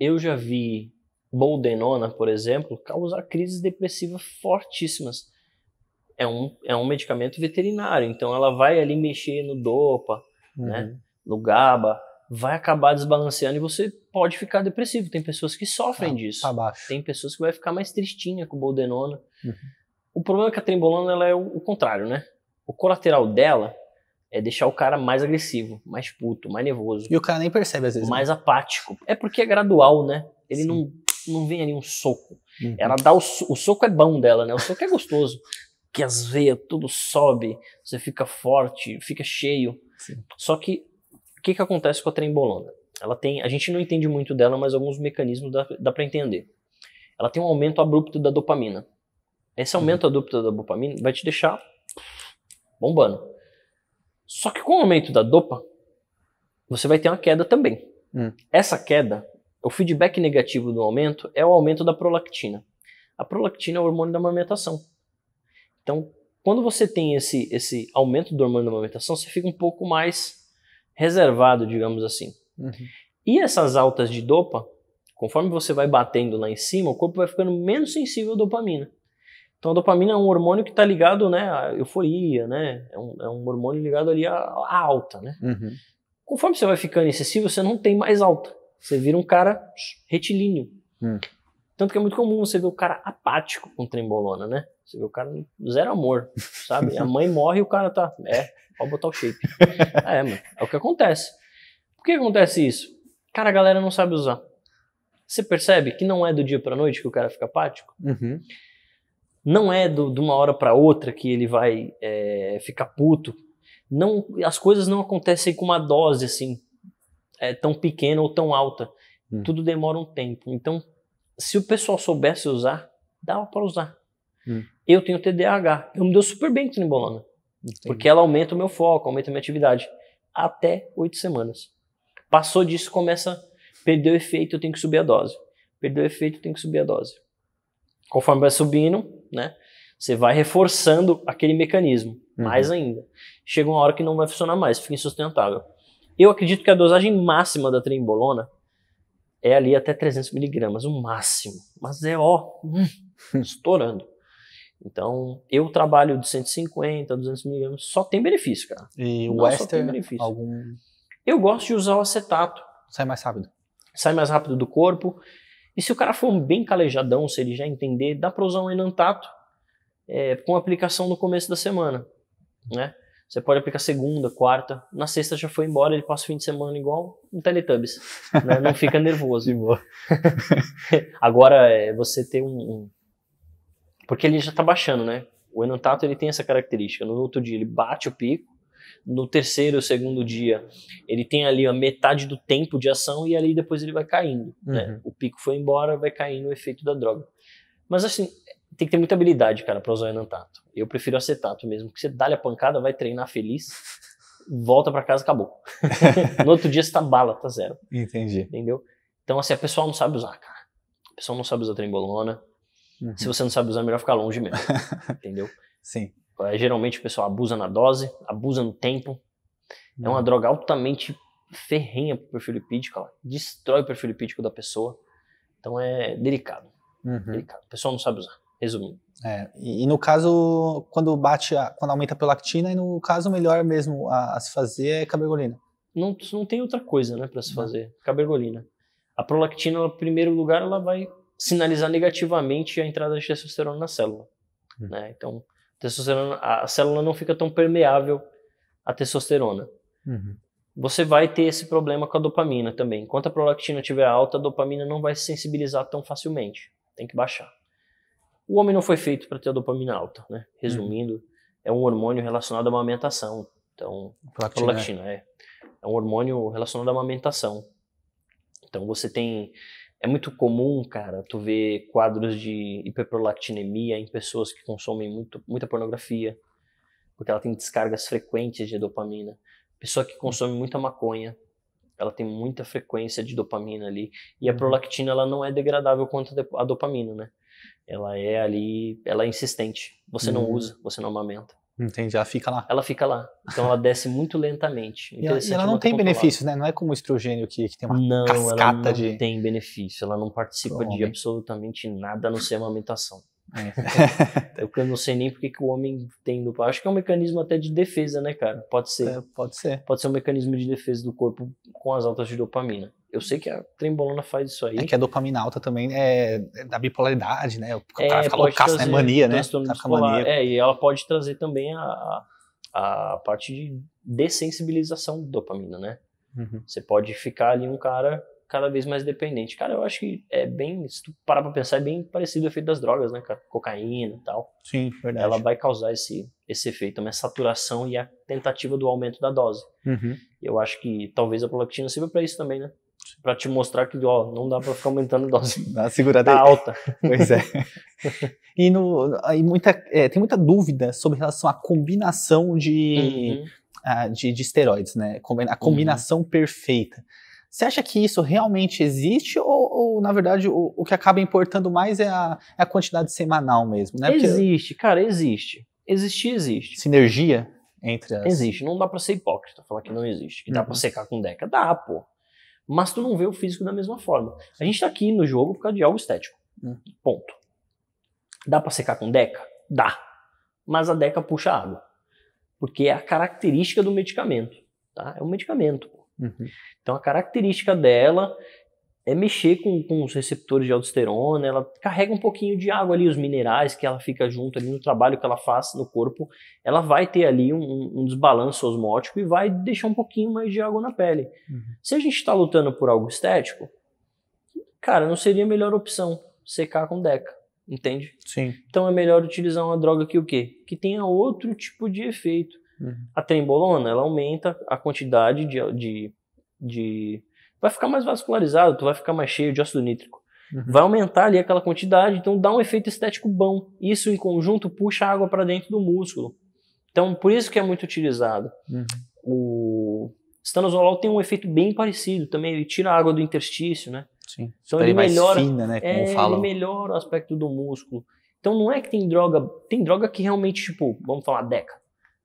Speaker 1: eu já vi boldenona, por exemplo, causa crises depressivas fortíssimas. É um, é um medicamento veterinário, então ela vai ali mexer no dopa, uhum. né, no GABA, vai acabar desbalanceando e você pode ficar depressivo. Tem pessoas que sofrem ah, disso. Tá Tem pessoas que vai ficar mais tristinha com boldenona. Uhum. O problema é que a trembolona ela é o, o contrário, né? O colateral dela é deixar o cara mais agressivo, mais puto, mais nervoso. E o cara nem percebe às vezes. Né? Mais né? apático. É porque é gradual, né? Ele Sim. não não vem ali um soco. Uhum. Ela dá o, o soco é bom dela, né? O soco é gostoso. que as veias tudo sobe, você fica forte, fica cheio. Sim. Só que o que, que acontece com a trembolona? Ela tem, a gente não entende muito dela, mas alguns mecanismos dá, dá para entender. Ela tem um aumento abrupto da dopamina. Esse uhum. aumento uhum. abrupto da dopamina vai te deixar bombando. Só que com o aumento da dopa, você vai ter uma queda também. Hum. Essa queda o feedback negativo do aumento é o aumento da prolactina. A prolactina é o hormônio da amamentação. Então, quando você tem esse, esse aumento do hormônio da amamentação, você fica um pouco mais reservado, digamos assim. Uhum. E essas altas de dopa, conforme você vai batendo lá em cima, o corpo vai ficando menos sensível à dopamina. Então a dopamina é um hormônio que está ligado né, à euforia, né? É um, é um hormônio ligado ali à, à alta, né? Uhum. Conforme você vai ficando excessivo, você não tem mais alta. Você vira um cara retilíneo. Hum. Tanto que é muito comum você ver o cara apático com trembolona, né? Você vê o cara zero amor, sabe? A mãe morre e o cara tá. É, pode botar o shape. É, mano. É o que acontece. Por que acontece isso? Cara, a galera não sabe usar. Você percebe que não é do dia pra noite que o cara fica apático? Uhum. Não é do, de uma hora para outra que ele vai é, ficar puto. Não, as coisas não acontecem com uma dose assim é, tão pequena ou tão alta. Hum. Tudo demora um tempo. Então, se o pessoal soubesse usar, dava para usar. Hum. Eu tenho TDAH. Eu me dou super bem com trembolona. Porque ela aumenta o meu foco, aumenta a minha atividade. Até oito semanas. Passou disso, começa a perder o efeito, eu tenho que subir a dose. Perdeu o efeito, eu tenho que subir a dose. Conforme vai subindo, né? Você vai reforçando aquele mecanismo, uhum. mais ainda. Chega uma hora que não vai funcionar mais, fica insustentável. Eu acredito que a dosagem máxima da trembolona é ali até 300 miligramas, o máximo. Mas é ó, hum, hum. estourando. Então, eu trabalho de 150, 200 miligramas, só tem benefício, cara. E o Western, algum... Eu gosto de usar o acetato. Sai mais rápido. Sai mais rápido do corpo. E se o cara for bem calejadão, se ele já entender, dá para usar um enantato é, com aplicação no começo da semana, né? Você pode aplicar segunda, quarta. Na sexta já foi embora, ele passa o fim de semana igual um Teletubbies. Né? Não fica nervoso. Agora, é, você ter um, um, Porque ele já tá baixando, né? O enantato, ele tem essa característica. No outro dia, ele bate o pico. No terceiro ou segundo dia, ele tem ali a metade do tempo de ação e ali depois ele vai caindo. Né? Uhum. O pico foi embora, vai caindo o efeito da droga. Mas assim, tem que ter muita habilidade, cara, pra usar o enantato. Eu prefiro acetato mesmo, porque você dá-lhe a pancada, vai treinar feliz, volta para casa, acabou. no outro dia você tá bala, tá zero. Entendi. Entendeu? Então, assim, a pessoa não sabe usar, cara. A pessoa não sabe usar trembolona. Uhum. Se você não sabe usar, é melhor ficar longe mesmo. entendeu? Sim. É, geralmente o pessoal abusa na dose, abusa no tempo. Uhum. É uma uhum. droga altamente ferrenha pro perfil lipídico, ela destrói o perfil lipídico da pessoa. Então é delicado. Uhum. delicado. O pessoal não sabe usar resumindo.
Speaker 2: É, e, no caso, quando bate, a, quando aumenta a prolactina, e no caso, melhor mesmo a, a se fazer é cabergolina. Não,
Speaker 1: não tem outra coisa, né, para se fazer. Cabergolina. A prolactina, em primeiro lugar, ela vai sinalizar negativamente a entrada de testosterona na célula. Hum. Né? Então, testosterona, a célula não fica tão permeável à testosterona. Uhum. Você vai ter esse problema com a dopamina também. Enquanto a prolactina estiver alta, a dopamina não vai se sensibilizar tão facilmente. Tem que baixar. O homem não foi feito para ter a dopamina alta, né? Hum. Resumindo, uhum. é um hormônio relacionado à amamentação. Então, prolactina, prolactina é. é. é um hormônio relacionado à amamentação. Então, você tem é muito comum, cara, tu ver quadros de hiperprolactinemia em pessoas que consomem muito, muita pornografia, porque ela tem descargas frequentes de dopamina. Pessoa que consome muita maconha, ela tem muita frequência de dopamina ali. E a uhum. prolactina, ela não é degradável quanto a dopamina, né? Ela é ali, ela é insistente. Você não uhum. usa, você não amamenta. Entendi, ela fica lá. Ela fica lá. Então ela desce muito lentamente. E ela, e ela não tem benefícios,
Speaker 2: né? Não é como o estrogênio que, que tem uma não, cascata ela não de.
Speaker 1: Não tem benefício, ela não participa de absolutamente nada a não ser amamentação. É. é eu não sei nem porque que o homem tem no Acho que é um mecanismo até de defesa, né, cara? Pode ser. É, pode ser. Pode ser um mecanismo de defesa do corpo com as altas de dopamina. Eu sei que a trembolona faz isso aí. É que a
Speaker 2: dopamina alta também é, é da bipolaridade, né? O é, cara é, fica loucaço, né? Mania, né? Mania. É,
Speaker 1: e ela pode trazer também a, a parte de dessensibilização da dopamina, né? Uhum. Você pode ficar ali um cara cada vez mais dependente. Cara, eu acho que é bem, se tu parar pra pensar, é bem parecido o efeito das drogas, né, Cocaína e tal. Sim, verdade. Ela vai causar esse, esse efeito, uma saturação e a tentativa do aumento da dose. Uhum. Eu acho que talvez a prolactina sirva para isso também, né? Pra te mostrar que, ó, não dá pra ficar aumentando a dose. Dá segurada tá alta. Pois é.
Speaker 2: e no, aí muita, é, tem muita dúvida sobre relação à combinação de, uhum. a, ah, de, de esteroides, né? A combinação uhum. perfeita. Você acha que isso realmente existe ou, ou na verdade, o, o, que acaba importando mais é a, é a quantidade
Speaker 1: semanal mesmo, né? Porque existe, cara, existe. Existir, existe. Sinergia
Speaker 2: entre as... Existe,
Speaker 1: não dá para ser hipócrita falar que não existe, que dá pra para secar com Deca. Dá, pô. Mas tu não vê o físico da mesma forma. A gente tá aqui no jogo por causa de algo estético. Uhum. Ponto. Dá para secar com Deca? Dá. Mas a Deca puxa água. Porque é a característica do medicamento. Tá? É um medicamento, pô. Uhum. Então a característica dela é mexer com, com os receptores de aldosterona, ela carrega um pouquinho de água ali, os minerais que ela fica junto ali no trabalho que ela faz no corpo, ela vai ter ali um, um desbalanço osmótico e vai deixar um pouquinho mais de água na pele. Uhum. Se a gente está lutando por algo estético, cara, não seria a melhor opção secar com DECA, entende? Sim. Então é melhor utilizar uma droga que o quê? Que tenha outro tipo de efeito. Uhum. A trembolona, ela aumenta a quantidade de, de, de... Vai ficar mais vascularizado, tu vai ficar mais cheio de ácido nítrico. Uhum. Vai aumentar ali aquela quantidade, então dá um efeito estético bom. Isso em conjunto puxa a água para dentro do músculo. Então, por isso que é muito utilizado. Uhum. O estanozolol tem um efeito bem parecido também, ele tira a água do interstício, né? Sim. Então ele, ele melhora, fina, né, é, ele melhora o aspecto do músculo. Então não é que tem droga, tem droga que realmente, tipo, vamos falar Deca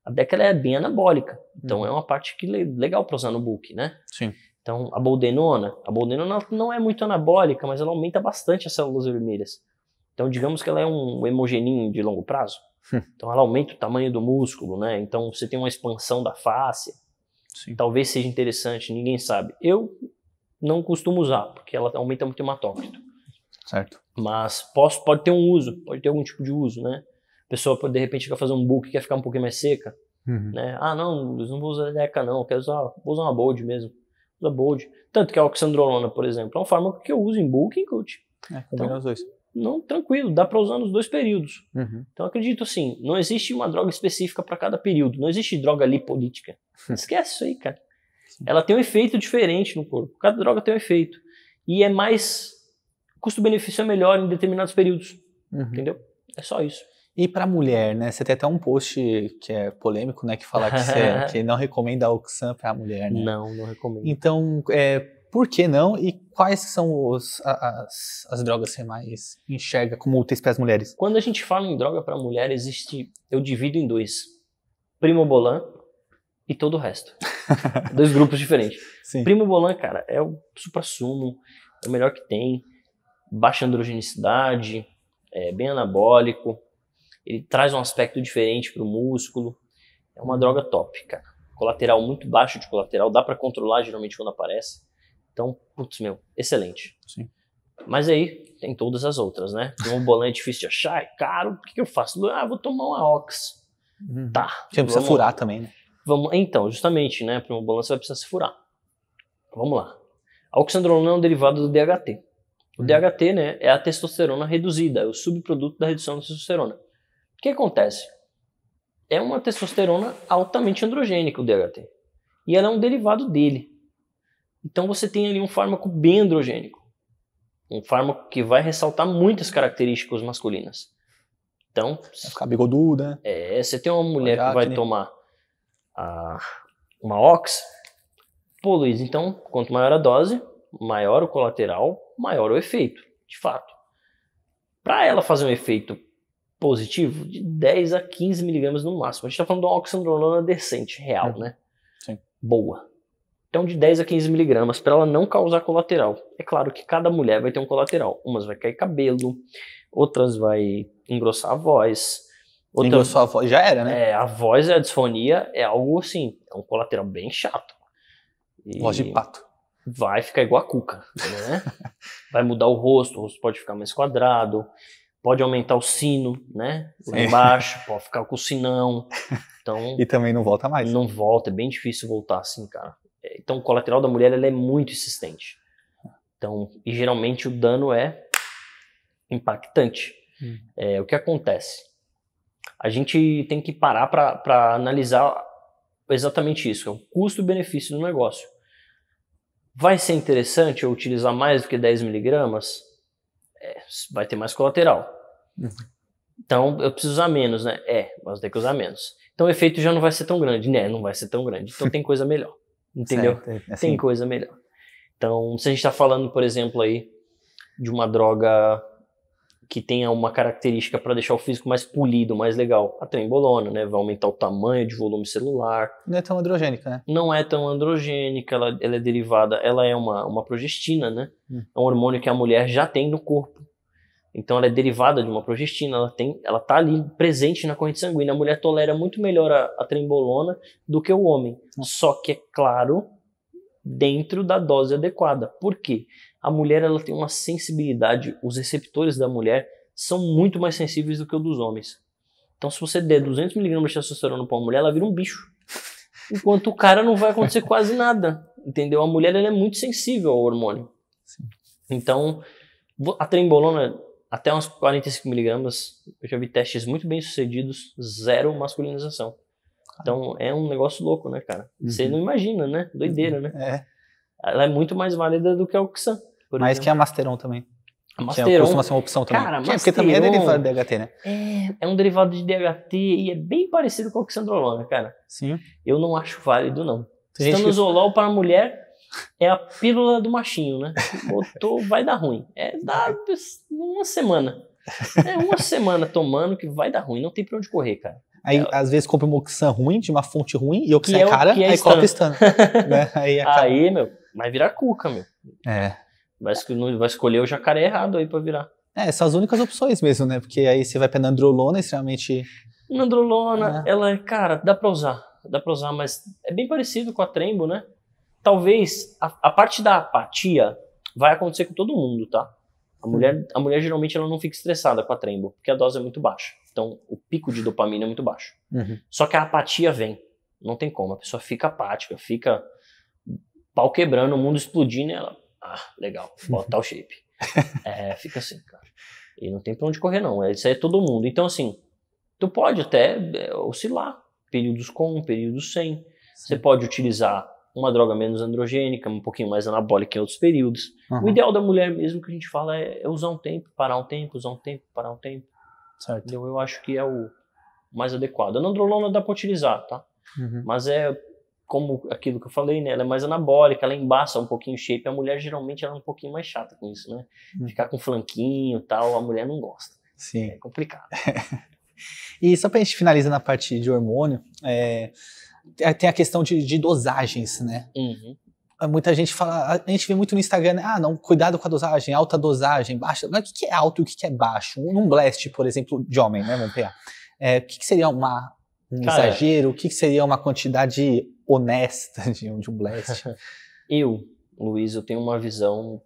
Speaker 1: a beca é bem anabólica. Hum. Então, uhum. é uma parte que legal para usar no book, né? Sim. Então, a boldenona, a boldenona não é muito anabólica, mas ela aumenta bastante as células vermelhas. Então, digamos que ela é um hemogeninho de longo prazo. Hum. Então, ela aumenta o tamanho do músculo, né? Então, você tem uma expansão da face. Sim. Talvez seja interessante, ninguém sabe. Eu não costumo usar, porque ela aumenta muito o hematócrito. Certo. Mas posso, pode ter um uso, pode ter algum tipo de uso, né? pessoa de repente quer fazer um book quer ficar um pouquinho mais seca, uhum. né? Ah, não, não vou usar deca não, quero usar, vou usar uma bold mesmo. Usa bold. Tanto que a oxandrolona, por exemplo, é um fármaco que eu uso em book e em coach. É, então, os dois. Não, tranquilo, dá para usar nos dois períodos. Uhum. Então acredito assim, não existe uma droga específica para cada período, não existe droga lipolítica. Esquece isso aí, cara. Sim. Ela tem um efeito diferente no corpo. Cada droga tem um efeito. E é mais custo-benefício é melhor em determinados períodos. Uhum. Entendeu?
Speaker 2: É só isso. E para mulher, né? Você tem até um post que é polêmico, né? Que fala que, você, que não recomenda a Oxam para mulher, né? Não, não recomendo. Então, é, por que não? E
Speaker 1: quais são os, as, as drogas que você mais enxerga como
Speaker 2: úteis para as mulheres?
Speaker 1: Quando a gente fala em droga para mulher, existe. Eu divido em dois: Primobolan e todo o resto. dois grupos diferentes. Sim. Primobolan, cara, é o supra-sumo, é o melhor que tem. Baixa androgenicidade, é bem anabólico ele traz um aspecto diferente para o músculo. É uma droga top, cara. Colateral muito baixo de colateral, dá para controlar geralmente quando aparece. Então, putz, meu, excelente. Sim. Mas aí tem todas as outras, né? Trombolã é difícil de achar, é caro, o que, que eu faço? Ah, vou tomar uma Ox. Uhum. Tá. Você precisa furar também, né? Vamos, então, justamente, né? Para bolão você vai precisar se furar. Vamos lá. A oxandrolona é um derivado do DHT. O uhum. DHT, né, é a testosterona reduzida, é o subproduto da redução da testosterona. O que acontece? É uma testosterona altamente androgênica, o DHT. E ela é um derivado dele. Então você tem ali um fármaco bem androgênico. Um fármaco que vai ressaltar muitas características masculinas. Então. Vai ficar
Speaker 2: bigodudo, né?
Speaker 1: É, você tem uma mulher que vai tomar a, uma ox. Pô, Luiz, então, quanto maior a dose, maior o colateral, maior o efeito, de fato. Para ela fazer um efeito positivo de 10 a 15 miligramas no máximo. A gente está falando de uma oxandrolona decente, real, é. né? Sim. Boa. Então, de 10 a 15 miligramas, para ela não causar colateral. É claro que cada mulher vai ter um colateral. Umas vai cair cabelo, outras vai engrossar a voz. Outra... a voz, já era, né? É, a voz e a disfonia é algo assim, é um colateral bem chato. E... Voz de pato. Vai ficar igual a cuca, né? vai mudar o rosto, o rosto pode ficar mais quadrado pode aumentar o sino, né? Lá embaixo, pode ficar com o sinão. Então, e também não volta mais. Não volta, é bem difícil voltar assim, cara. É, então o colateral da mulher é muito insistente. Então, e geralmente o dano é impactante. Hum. É, o que acontece? A gente tem que parar para analisar exatamente isso, é o custo-benefício do negócio. Vai ser interessante eu utilizar mais do que 10 miligramas? é, vai ter mais colateral. Uhum. Então, eu preciso usar menos, né? É, mas tem que usar menos. Então, o efeito já não vai ser tão grande, né? Não vai ser tão grande. Então, tem coisa melhor. Entendeu? Certo, é assim. Tem coisa melhor. Então, se a gente está falando, por exemplo, aí de uma droga que tenha uma característica para deixar o físico mais polido, mais legal. A trembolona, né? Vai aumentar o tamanho de volume celular.
Speaker 2: Não é tão androgênica, né?
Speaker 1: Não é tão androgênica, ela, ela é derivada, ela é uma, uma progestina, né? Hum. É um hormônio que a mulher já tem no corpo. Então ela é derivada de uma progestina, ela tem, ela tá ali presente na corrente sanguínea. A mulher tolera muito melhor a, a trembolona do que o homem. Hum. Só que é claro, dentro da dose adequada. Por quê? a mulher ela tem uma sensibilidade, os receptores da mulher são muito mais sensíveis do que os dos homens. Então, se você der 200mg de testosterona para uma mulher, ela vira um bicho. Enquanto o cara não vai acontecer quase nada, entendeu? A mulher ela é muito sensível ao hormônio. Sim. Então, a trembolona, até uns 45mg, eu já vi testes muito bem sucedidos, zero masculinização. Então, é um negócio louco, né, cara? Uhum. Você não imagina, né? Doideira, uhum. né? É. Ela é muito mais válida do que a Oxan. Mas que a
Speaker 2: Masteron também. Masteron. Tinha, costuma uma opção também. Cara, Masteron, porque também é derivado de DHT, né?
Speaker 1: É, é um derivado de DHT e é bem parecido com o oxandrolona, cara. Sim. Eu não acho válido, não. Estanozolol que... para mulher é a pílula do machinho, né? Botou, vai dar ruim. É dá uma semana. É uma semana tomando que vai dar ruim, não tem pra onde correr, cara.
Speaker 2: Aí, é, às vezes, compra uma oxan ruim, de uma fonte ruim, e oxan é, é cara, é aí coloca estano.
Speaker 1: né? Aí, aí, meu, vai virar cuca, meu. É. Vai, vai escolher o jacaré errado aí pra virar.
Speaker 2: É, são as únicas opções mesmo, né? Porque aí você vai pra nandrolona, extremamente...
Speaker 1: Nandrolona, é. ela, é, cara, dá pra usar. Dá pra usar, mas é bem parecido com a trembo, né? Talvez a, a parte da apatia vai acontecer com todo mundo, tá? A mulher, a mulher geralmente ela não fica estressada com a trembo, porque a dose é muito baixa. Então o pico de dopamina é muito baixo. Uhum. Só que a apatia vem. Não tem como. A pessoa fica apática, fica pau quebrando, o mundo explodindo e ela ah, legal, botar o shape. É, fica assim, cara. E não tem pra onde correr, não. Isso aí é todo mundo. Então, assim, tu pode até é, oscilar. Períodos com, períodos sem. Sim. Você pode utilizar uma droga menos androgênica, um pouquinho mais anabólica em outros períodos. Uhum. O ideal da mulher mesmo que a gente fala é, é, usar um tempo, parar um tempo, usar um tempo, parar um tempo. Certo. Então, eu acho que é o mais adequado. A nandrolona dá pra utilizar, tá? Uhum. Mas é como aquilo que eu falei, né? Ela é mais anabólica, ela embaça um pouquinho o shape. A mulher geralmente ela é um pouquinho mais chata com isso, né? Hum. Ficar com flanquinho tal, a mulher não gosta. Sim. É complicado.
Speaker 2: e só para a gente finalizar na parte de hormônio,
Speaker 1: é, é, tem
Speaker 2: a questão de, de dosagens, né? Uhum. Ah, muita gente fala, a gente vê muito no Instagram, né? ah, não, cuidado com a dosagem, alta dosagem, baixa. Mas o que é alto e o que é baixo? Num blast, por exemplo, de homem, né? Vamos pegar. É, o que, seria uma, um Cara, exagero? O que seria uma quantidade honesta de um, de um blast.
Speaker 1: eu, Luiz, eu tenho uma visão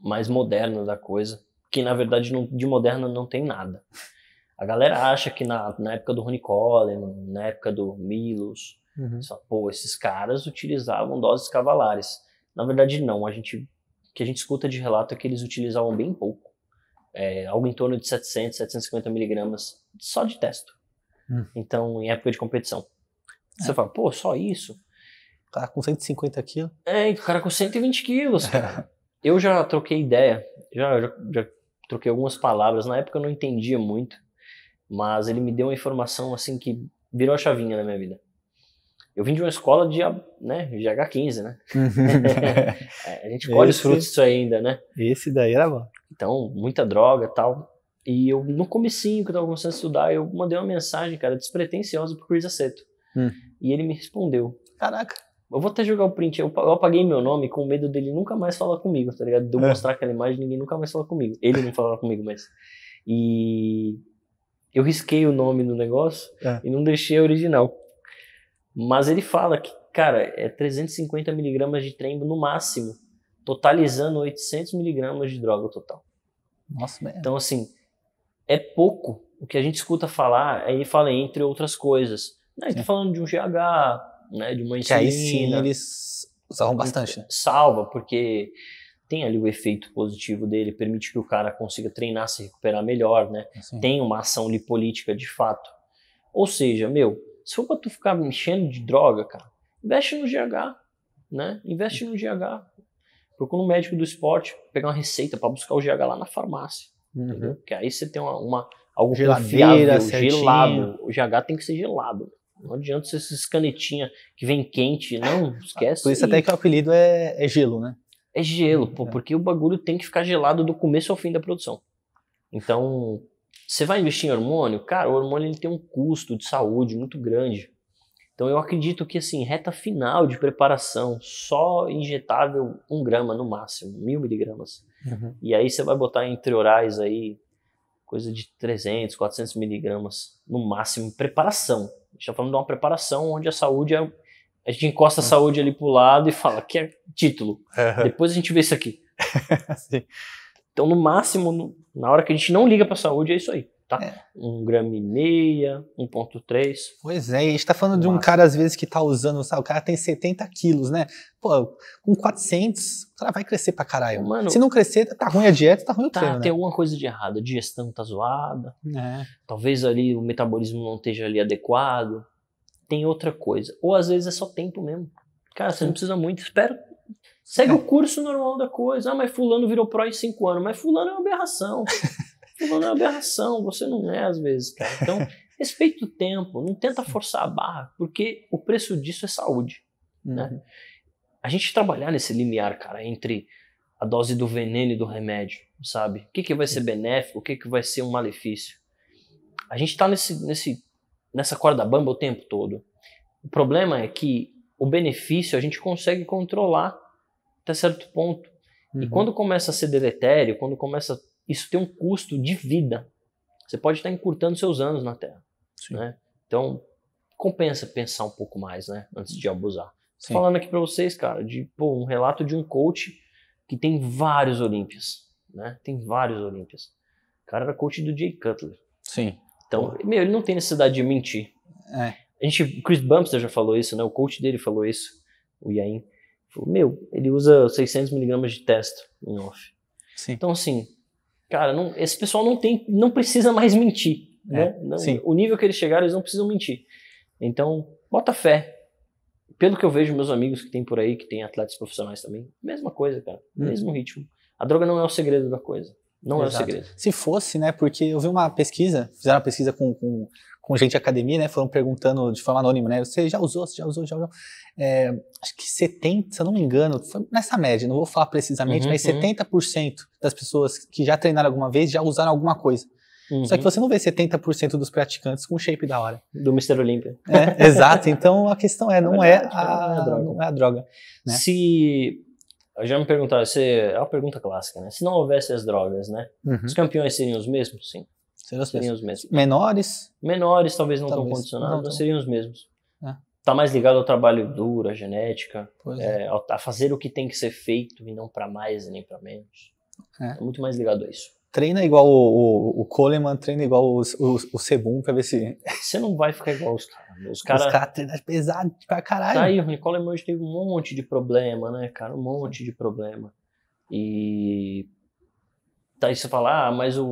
Speaker 1: mais moderna da coisa, que na verdade não, de moderna não tem nada. A galera acha que na, na época do Ronnie Coleman, na época do Milos, uhum. só, pô, esses caras utilizavam doses cavalares. Na verdade, não. A gente, o que a gente escuta de relato é que eles utilizavam bem pouco. É, algo em torno de 700, 750 miligramas só de testo. Uhum. Então, em época de competição. Você é. fala, pô, só isso? Tá é, o cara com 150 quilos. É, o cara com 120 quilos, cara. eu já troquei ideia, já, já, já troquei algumas palavras. Na época eu não entendia muito, mas ele me deu uma informação assim que virou a chavinha na minha vida. Eu vim de uma escola de, né, de H15, né? Uhum. É, a gente colhe esse, os frutos disso ainda, né? Esse daí era bom. Então, muita droga e tal. E eu, no comecinho, que eu tava começando a estudar, eu mandei uma mensagem, cara, despretensiosa pro Chris Aceto. Hum. E ele me respondeu: Caraca, eu vou até jogar o print. Eu, apaguei meu nome com medo dele nunca mais falar comigo, tá ligado? De eu é. mostrar aquela imagem ninguém nunca mais falar comigo. Ele não falava comigo, mais. E eu risquei o nome do negócio é. e não deixei a original. Mas ele fala que, cara, é 350 miligramas de trembo no máximo, totalizando 800 miligramas de droga total. Nossa, merda. Então, assim, é pouco o que a gente escuta falar, aí ele fala entre outras coisas. Né? Estou tá falando de um GH, né, de uma insulina. Que aí sim eles salvam bastante. Né? Salva, porque tem ali o efeito positivo dele, permite que o cara consiga treinar, se recuperar melhor, né? Tem uma ação lipolítica de fato. Ou seja, meu, se for pra tu ficar me enchendo de droga, cara, investe no GH, né? Investe no GH. Procura um médico do esporte, pegar uma receita para buscar o GH lá na farmácia. Uhum. Porque aí você tem uma, uma algo Geladeira, confiável, certinho. gelado. O GH tem que ser gelado. Né? Não adianta esses canetinha que vem quente, não, esquece. Por isso e... até que o apelido é, é gelo, né? É gelo, é. pô, é. porque o bagulho tem que ficar gelado do começo ao fim da produção. Então, você vai investir em hormônio? Cara, o hormônio ele tem um custo de saúde muito grande. Então, eu acredito que, assim, reta final de preparação, só injetável um grama no máximo, mil miligramas. Uhum. E aí você vai botar entre orais aí, coisa de 300, 400 miligramas no máximo, preparação gente está falando de uma preparação onde a saúde é, a gente encosta a saúde ali para o lado e fala quer é título. Uhum. Depois a gente vê isso aqui. então, no máximo, no, na hora que a gente não liga para a saúde, é isso aí tá? É. Um grama e meia, 1.3.
Speaker 2: Pois é, e a gente tá falando Nossa. de um cara, às vezes, que tá usando, sabe, o cara tem 70 quilos, né? Pô, com 400, o cara vai crescer pra caralho. Mano, Se não crescer, tá ruim a dieta, tá ruim o tá, treino, né? tem né?
Speaker 1: alguma coisa de errado, a digestão tá zoada, é. talvez ali o metabolismo não esteja ali adequado, tem outra coisa. Ou às vezes é só tempo mesmo. Cara, Sim. você não precisa muito, espera Segue é. o curso normal da coisa. Ah, mas fulano virou pró em 5 anos. Mas fulano é uma aberração. não é aberração, você não é às vezes, cara. Então, respeita o tempo, não tenta forçar a barra, porque o preço disso é saúde. Né? Uhum. A gente trabalhar nesse limiar, cara, entre a dose do veneno e do remédio, sabe? O que, que vai ser benéfico, o que, que vai ser um malefício. A gente está nesse, nesse, nessa corda bamba o tempo todo. O problema é que o benefício a gente consegue controlar até certo ponto. Uhum. E quando começa a ser deletério, quando começa isso tem um custo de vida. Você pode estar encurtando seus anos na Terra. Né? Então, compensa pensar um pouco mais, né? Antes de abusar. Sim. Falando aqui para vocês, cara, de pô, um relato de um coach que tem vários Olímpias, né? Tem vários Olímpias. O cara era coach do Jay Cutler. Sim. Então, meu, ele não tem necessidade de mentir. É. A gente, o Chris Bumpster já falou isso, né? O coach dele falou isso, o Iain. Falou, meu, ele usa 600 miligramas de testo em off. Sim. Então, assim, cara, não, esse pessoal não tem, não precisa mais mentir, é, né? o nível que eles chegaram, eles não precisam mentir. Então, bota fé. Pelo que eu vejo meus amigos que tem por aí, que tem atletas profissionais também, mesma coisa, cara, hum. mesmo ritmo. A droga não é o segredo da coisa. Não Exato. é o segredo.
Speaker 2: Se fosse, né? Porque eu vi uma pesquisa, fizeram uma pesquisa com, com, com gente da academia, né? Foram perguntando de forma anônima, né? Você já usou, você já usou, já usou. É, acho que 70, se eu não me engano, foi nessa média, não vou falar precisamente, uhum, mas 70% uhum. das pessoas que já treinaram alguma vez já usaram alguma coisa. Uhum. Só que uhum. você não vê 70% dos praticantes com shape da hora. Do Mr. Olympia. É, exato. Então a questão é, não, é verdade,
Speaker 1: é, a, não é a droga. Não é a droga né? Se. Já me perguntaram, se, é uma pergunta clássica, né? Se não houvesse as drogas, né? Uhum. Os campeões seriam os mesmos? Sim. Seriam os, mesmos. Menores? Menores, talvez não talvez, tão condicionados, não, seriam os mesmos. É. tá mais ligado ao trabalho duro, à genética, é, é. a fazer o que tem que ser feito e não para mais nem para menos. É. Tá muito mais ligado a isso
Speaker 2: treina igual o, o, o, Coleman, treina igual os, os, o Sebum pra ver se.
Speaker 1: Você não vai ficar igual os caras. Os caras cara treinam pesado pra caralho. Tá aí, o Coleman hoje teve um monte de problema, né, cara? Um monte de problema. E Aí você fala, ah, mas o,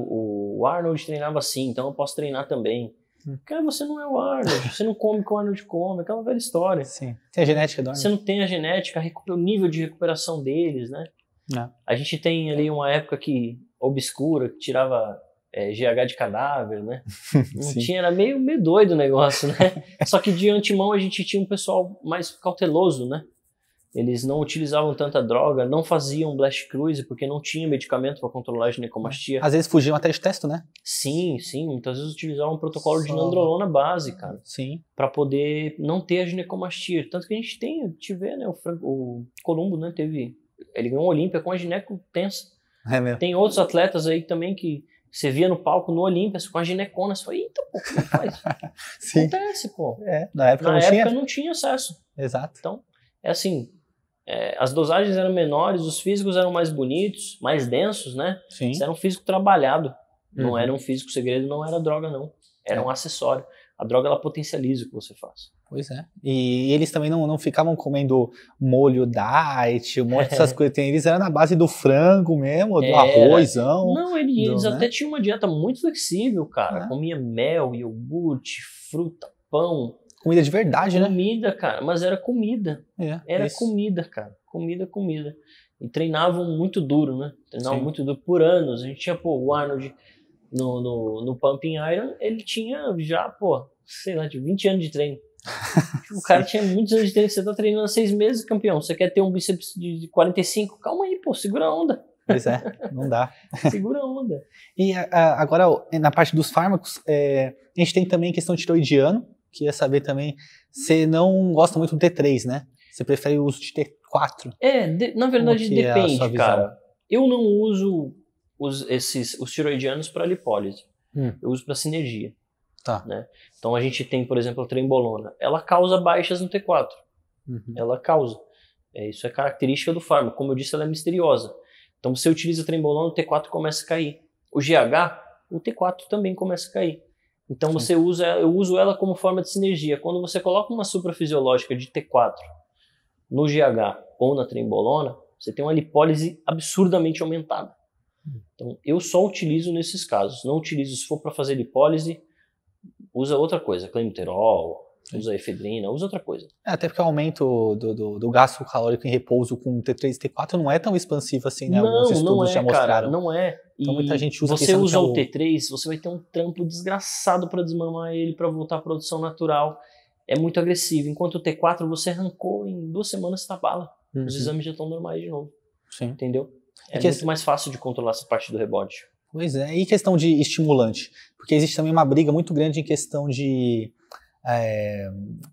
Speaker 1: o Arnold treinava assim, então eu posso treinar também. Hum. Cara, você não é o Arnold, você não come como o Arnold come, aquela velha história. Sim. Tem a genética do Arnold. Você não tem a genética, o nível de recuperação deles, né? Não. É. A gente tem ali uma época que obscura, que tirava é, GH de cadáver, né? Não Sim. tinha, era meio, meio doido o negócio, né? Só que de antemão a gente tinha um pessoal mais cauteloso, né? eles não utilizavam tanta droga, não faziam blast cruise porque não tinha medicamento para controlar a ginecomastia. Às vezes
Speaker 2: fugiam até de teste, né?
Speaker 1: Sim, sim. Muitas vezes utilizavam um protocolo Só... de nandrolona base, cara. Sim. Para poder não ter a ginecomastia. Tanto que a gente tem, te vê, né? O, Franco, o Columbo, né? Teve. Ele ganhou o Olímpia com a gineco tensa. É mesmo. Tem outros atletas aí também que você via no palco no Olímpia com a ginecona. Você fala, eita, pô, como é faz? Sim. Acontece, pô. É, na época, na não, época tinha... não tinha acesso. Exato. Então, é assim, é, as dosagens eram menores, os físicos eram mais bonitos, mais densos, né? Sim. Isso era um físico trabalhado. Não uhum. era um físico segredo, não era droga, não. Era é. um acessório. A droga, ela potencializa o que você faz. Pois é. E, eles também não,
Speaker 2: não ficavam comendo molho diet, um monte dessas é. coisas. Eles eram na base do frango
Speaker 1: mesmo, do arrozão. Não, eles do, né? até né? tinham uma dieta muito flexível, cara. É. Comia mel, iogurte, fruta, pão comida de verdade, né? Comida, cara, mas era comida. É, era isso. comida, cara. Comida, comida. E treinavam muito duro, né? Treinavam Sim. muito duro por anos. A gente tinha, pô, o Arnold no, no, no Pumping Iron, ele tinha já, pô, sei lá, de 20 anos de treino. o cara tinha muitos anos de treino. Você tá treinando há seis meses, campeão. Você quer ter um bíceps de 45? Calma aí, pô, segura a onda. Pois é,
Speaker 2: não dá. Segura a onda. E a, a, agora, na parte dos fármacos, é, a gente tem também a questão tiroidiano, queria saber também, você não gosta muito do T3, né? Você prefere o uso de T4?
Speaker 1: É, de, na verdade é depende, é cara. Eu não uso os, esses, os tiroidianos para lipólise. Hum. Eu uso para sinergia. Tá. Né? Então a gente tem, por exemplo, a trembolona. Ela causa baixas no T4. Uhum. Ela causa. É, isso é característica do fármaco. Como eu disse, ela é misteriosa. Então você utiliza a trembolona, o T4 começa a cair. O GH, o T4 também começa a cair. Então Sim. você usa, eu uso ela como forma de sinergia. Quando você coloca uma suprafisiológica de T4 no GH ou na trembolona, você tem uma lipólise absurdamente aumentada. Hum. Então eu só utilizo nesses casos. Não utilizo se for para fazer lipólise, usa outra coisa, clenbuterol, Usa efedrina, usa outra coisa.
Speaker 2: É, até porque o aumento do, do, do, gasto calórico em repouso com T3 e T4 não é tão expansivo assim, né? Não, Alguns estudos não é, já mostraram. Cara, não
Speaker 1: é. Então e muita gente usa Você usa é o T3, você vai ter um trampo desgraçado para desmamar ele, para voltar à produção natural. É muito agressivo. Enquanto o T4 você arrancou em duas semanas está bala. Uhum. Os exames já estão normais de novo. Sim. Entendeu? É, é muito esse... mais fácil de controlar essa parte do rebote.
Speaker 2: Pois é. E questão de estimulante? Porque existe também uma briga muito grande em questão de é,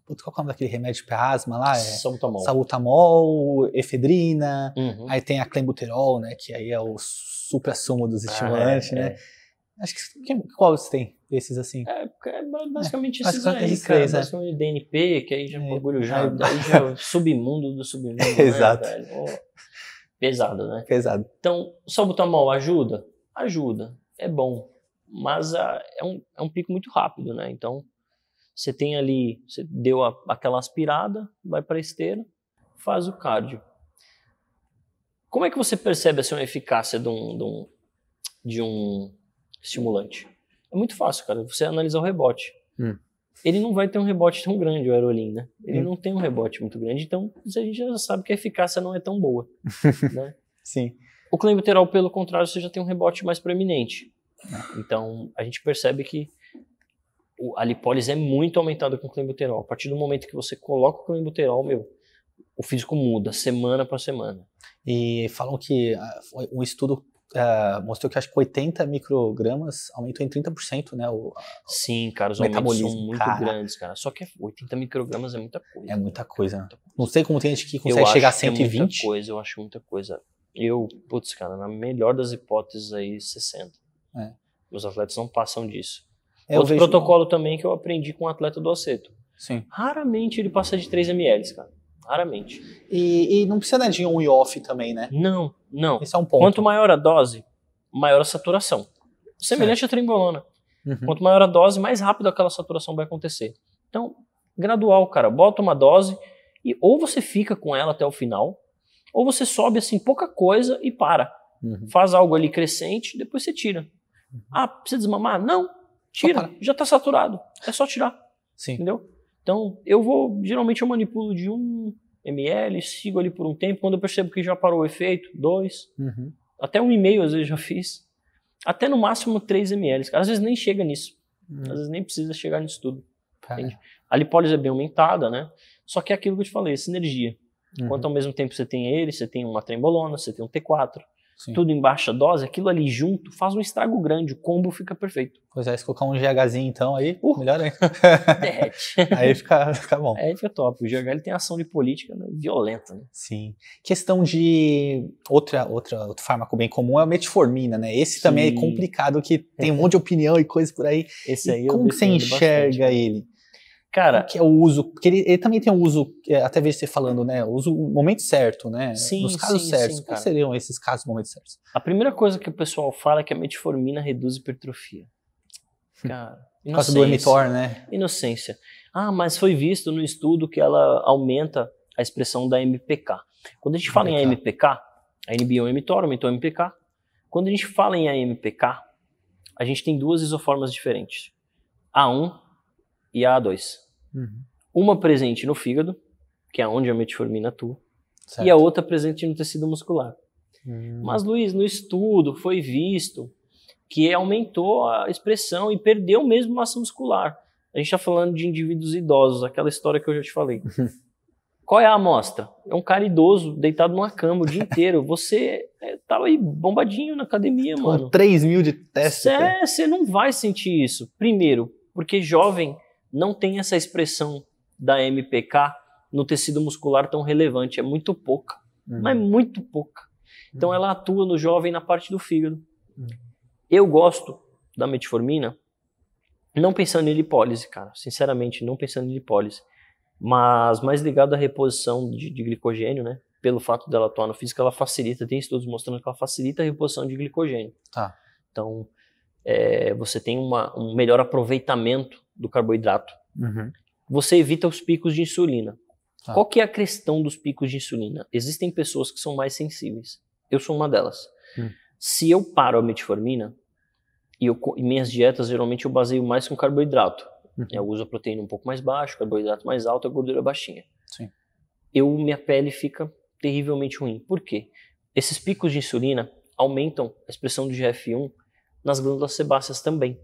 Speaker 2: qual é o nome daquele remédio para asma lá? É, Salbutamol. Salbutamol, efedrina, uhum. aí tem a clenbuterol, né? Que aí é o supra-sumo dos ah, estimulantes, ah, é, né? É. Acho que, qual você tem desses assim?
Speaker 1: É, é basicamente é, esses aí, esses cara, três, É. o DNP, que aí já é, já, ah, aí já é o submundo do submundo, né, Exato. Né, pesado, né? Pesado. Então, salbutamol ajuda? Ajuda, é bom, mas ah, é, um, é um pico muito rápido, né? Então, você tem ali, você deu a, aquela aspirada, vai para a esteira, faz o cardio. Como é que você percebe assim, a eficácia de um, de um, de um estimulante? É muito fácil, cara. Você analisa o rebote. Hum. Ele não vai ter um rebote tão grande, o aerolim, né? Ele hum. não tem um rebote muito grande, então a gente já sabe que a eficácia não é tão boa, né? Sim. O clenbuterol, pelo contrário, você já tem um rebote mais proeminente. Ah. Então, a gente percebe que a lipólise é muito aumentada com clenbuterol. A partir do momento que você coloca o clenbuterol, meu, o físico muda semana para semana. E falam que uh, um
Speaker 2: estudo uh, mostrou que acho que 80 microgramas aumentou em 30%, né? O,
Speaker 1: Sim, cara, os aumentos são muito cara. grandes, cara. Só que 80 microgramas é muita coisa. É muita, né, coisa. É muita coisa. Não sei como tem gente que consegue eu chegar a 120. É muita coisa, eu acho muita coisa. Eu, putz, cara, na melhor das hipóteses aí, 60. É. Meus atletas não passam disso. É, Outro vejo... protocolo também que eu aprendi com um atleta do aceto. Sim. Raramente ele passa de 3 ml, cara. Raramente. E, e não precisa de on e off também, né? Não, não. Esse é um ponto. Quanto maior a dose, maior a saturação. Semelhante à trembolona. Uhum. Quanto maior a dose, mais rápido aquela saturação vai acontecer. Então, gradual, cara. Bota uma dose e ou você fica com ela até o final, ou você sobe assim pouca coisa e para. Uhum. Faz algo ali crescente, depois você tira. Uhum. Ah, precisa desmamar? Não, Tira, já está saturado. É só tirar. Sim. Entendeu? Então, eu vou, geralmente eu manipulo de 1 ml, sigo ali por um tempo. Quando eu percebo que já parou o efeito, 2. Uhum. Até 1,5 um às vezes já fiz. Até no máximo 3 ml. Às vezes nem chega nisso. Uhum. Às vezes nem precisa chegar nisso tudo. Entende? A lipólise é bem aumentada, né? Só que é aquilo que eu te falei, sinergia. Uhum. Enquanto ao mesmo tempo você tem ele, você tem uma trembolona, você tem um T4, Sim. tudo em baixa dose, aquilo ali junto faz um estrago grande, o combo fica perfeito. Pois é, se colocar um GHzinho
Speaker 2: então aí, uh, melhor ainda. aí fica, fica bom. Aí fica top. O GH ele tem ação de política né, violenta. Né? Sim. Questão de outra, outra, outro fármaco bem comum é a metformina, né? Esse Sim. também é complicado, que tem um é. monte de opinião e coisa por aí. Esse e aí como você enxerga bastante. Né. ele? Cara, que é o uso, porque ele, ele também tem um uso, é, até vejo você
Speaker 1: falando, né? O uso momento certo, né? Sim, Nos casos sim, certos. Sim, Quais seriam esses casos momentos certos? A primeira coisa que o pessoal fala é que a metformina reduz hipertrofia. Hum. Cara, Por causa do mTOR, né? Inocência. Ah, mas foi visto no estudo que ela aumenta a expressão da MPK. Quando a gente fala MPK. em AMPK, a NB é um mTOR, aumentou a MPK. Quando a gente fala em AMPK, é a gente tem duas isoformas diferentes. A1 e A2. Uhum. Uma presente no fígado, que é onde a metformina atua, certo. e a outra presente no tecido muscular. Uhum. Mas, Luiz, no estudo foi visto que aumentou a expressão e perdeu mesmo massa muscular. A gente está falando de indivíduos idosos, aquela história que eu já te falei. Qual é a amostra? É um cara idoso deitado numa cama o dia inteiro. Você estava é, tá aí bombadinho na academia, Pô, mano. 3 mil de testes. você é, não vai sentir isso. Primeiro, porque jovem não tem essa expressão da MPK no tecido muscular tão relevante. É muito pouca, uhum. mas muito pouca. Então uhum. ela atua no jovem na parte do fígado. Uhum. Eu gosto da metformina não pensando em lipólise, cara. Sinceramente, não pensando em lipólise. Mas mais ligado à reposição de, de glicogênio, né? Pelo fato dela atuar no físico, ela facilita. Tem estudos mostrando que ela facilita a reposição de glicogênio. Tá. Então, é, você tem uma, um melhor aproveitamento do carboidrato. Uhum. Você evita os picos de insulina. Tá. Qual que é a questão dos picos de insulina? Existem pessoas que são mais sensíveis. Eu sou uma delas. Hum. Se eu paro a metformina, e, eu, e minhas dietas geralmente eu baseio mais com carboidrato. Uhum. Eu uso a proteína um pouco mais baixa, carboidrato mais alto, a gordura é baixinha. Sim. Eu, minha pele fica terrivelmente ruim. Por quê? Esses picos de insulina aumentam a expressão do GF1 nas glândulas sebáceas também.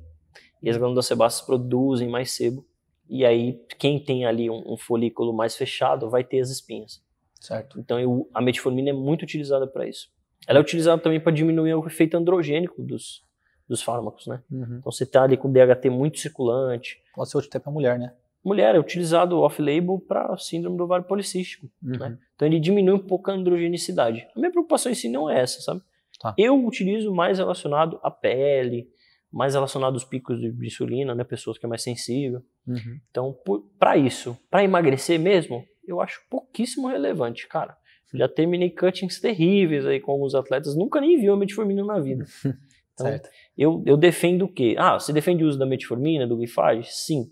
Speaker 1: E as glândulas sebáceas produzem mais sebo. E aí, quem tem ali um, um folículo mais fechado vai ter as espinhas. Certo. Então, eu, a metformina é muito utilizada para isso. Ela é utilizada também para diminuir o efeito androgênico dos, dos fármacos, né? Uhum. Então, você está ali com DHT muito circulante. Pode ser útil até para mulher, né? Mulher é utilizado off-label para síndrome do ovário policístico. Né? Uhum. Né? Então, ele diminui um pouco a androgenicidade. A minha preocupação em si não é essa, sabe? Tá. Eu utilizo mais relacionado à pele, mais relacionado aos picos de insulina, né? Pessoas que é mais sensível. Uhum. Então, para isso, para emagrecer mesmo, eu acho pouquíssimo relevante, cara. Já terminei cuttings terríveis aí com alguns atletas, nunca nem vi uma metformina na vida. Então, certo. Eu, eu defendo o quê? Ah, você defende o uso da metformina, do glifage? Sim.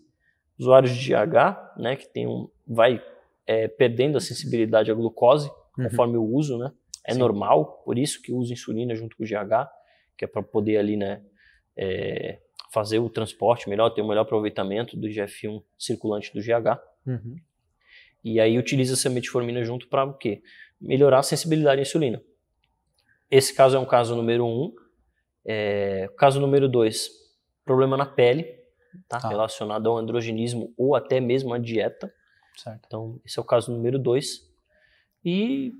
Speaker 1: Usuários de GH, né, que tem um, vai é, perdendo a sensibilidade à glucose, uhum. conforme o uso, né? É Sim. normal, por isso que usa insulina junto com o GH, que é para poder ali, né, é, fazer o transporte melhor, ter o um melhor aproveitamento do GF1 circulante do GH. Uhum. E aí utiliza essa a metformina junto para o quê? Melhorar a sensibilidade à insulina. Esse caso é um caso número um. É, caso número dois, problema na pele, tá? tá. relacionado ao androgenismo ou até mesmo à dieta. Certo. Então, esse é o caso número dois. E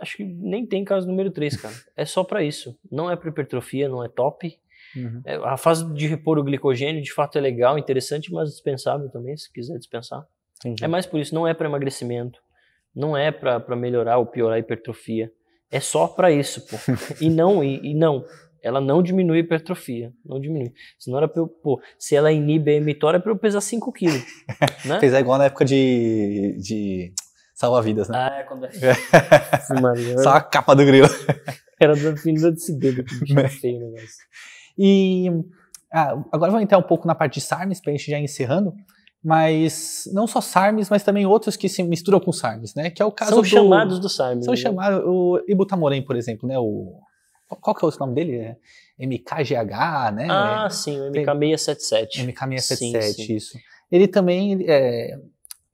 Speaker 1: acho que nem tem caso número 3, cara. É só para isso. Não é para hipertrofia, não é top. Uhum. É, a fase de repor o glicogênio, de fato, é legal, interessante, mas dispensável também, se quiser dispensar. Entendi. É mais por isso. Não é para emagrecimento. Não é para melhorar ou piorar a hipertrofia. É só para isso, pô. e não, e, e, não. Ela não diminui a hipertrofia. Não diminui. Senão era pra eu, pô, se ela inibe a emitória, é pra eu pesar 5 quilos. né? Fez
Speaker 2: igual na época de... de salva vidas, né? Ah, é quando é. é. Só a capa do grilo. Era do fim do dedo, que feio o negócio. E ah, agora vou entrar um pouco na parte de SARMs, pra gente já ir encerrando. Mas não só SARMs, mas também outros que se misturam com SARMs, né? Que é o caso São do, chamados do SARMs. São né? chamados. O Ibutamoren, por exemplo, né? O, qual que é o nome dele? É MKGH, né? Ah,
Speaker 1: sim, o MK677.
Speaker 2: MK677, sim, sim. isso. Ele também é,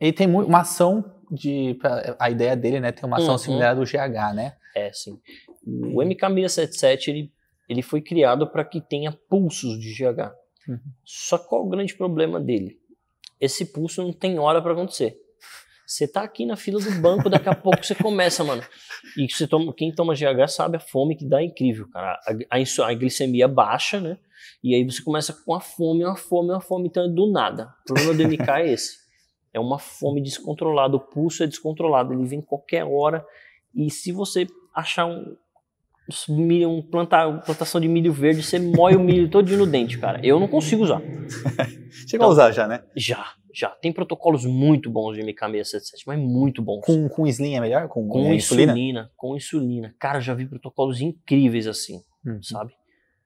Speaker 2: ele tem uma ação de. Pra, a
Speaker 1: ideia dele, né, tem uma ação uhum. similar do GH, né? É, sim. O MK677 ele, ele foi criado para que tenha pulsos de GH. Uhum. Só qual o grande problema dele? Esse pulso não tem hora para acontecer. Você tá aqui na fila do banco, daqui a pouco você começa, mano. E você toma, quem toma GH sabe a fome que dá é incrível, cara. A, a, a, glicemia baixa, né? E aí você começa com a fome, uma fome, uma fome, então é do nada. O problema do MK é esse. É uma fome descontrolada, o pulso é descontrolado, ele vem qualquer hora. E se você achar um, milho, um plantação de milho verde, você moe o milho todinho no dente, cara. Eu não consigo usar. Chegou então, a usar já, né? Já, já. Tem protocolos muito bons de MK677, mas muito bons. Com, com
Speaker 2: slim é melhor?
Speaker 1: Com, com é, insulina? insulina? Com insulina. Cara, já vi protocolos incríveis assim, hum. sabe?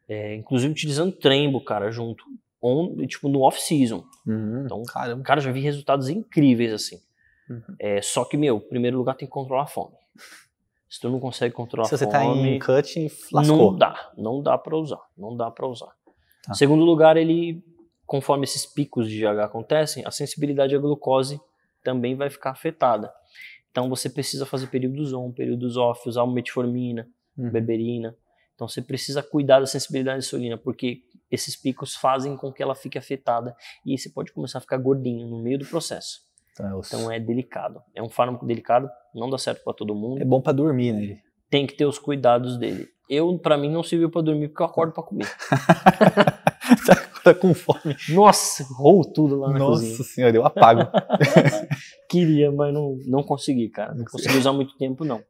Speaker 1: É, inclusive utilizando trembo, cara, junto on, tipo, no off-season. Uhum. Então, Caramba. cara, já vi resultados incríveis assim. Uhum. É, só que, meu, primeiro lugar tem que controlar a fome. Se tu não consegue controlar Se a fome. Se você tá em cut, Não dá, não dá para usar. Não dá para usar. Tá. Segundo lugar, ele, conforme esses picos de GH acontecem, a sensibilidade à glucose também vai ficar afetada. Então você precisa fazer períodos on, períodos off, usar metformina, uhum. beberina. Então você precisa cuidar da sensibilidade à insulina, porque esses picos fazem com que ela fique afetada e você pode começar a ficar gordinho no meio do processo. Deus. Tá, então é delicado. É um fármaco delicado, não dá certo para todo mundo. É bom para dormir, né? Tem que ter os cuidados dele. Eu, para mim, não serviu para dormir porque eu acordo para comer. Você acorda com fome. Nossa, rolou tudo lá na Nossa cozinha. Nossa senhora, eu apago. Queria, mas não, não consegui, cara. Não, consegui usar muito tempo, não.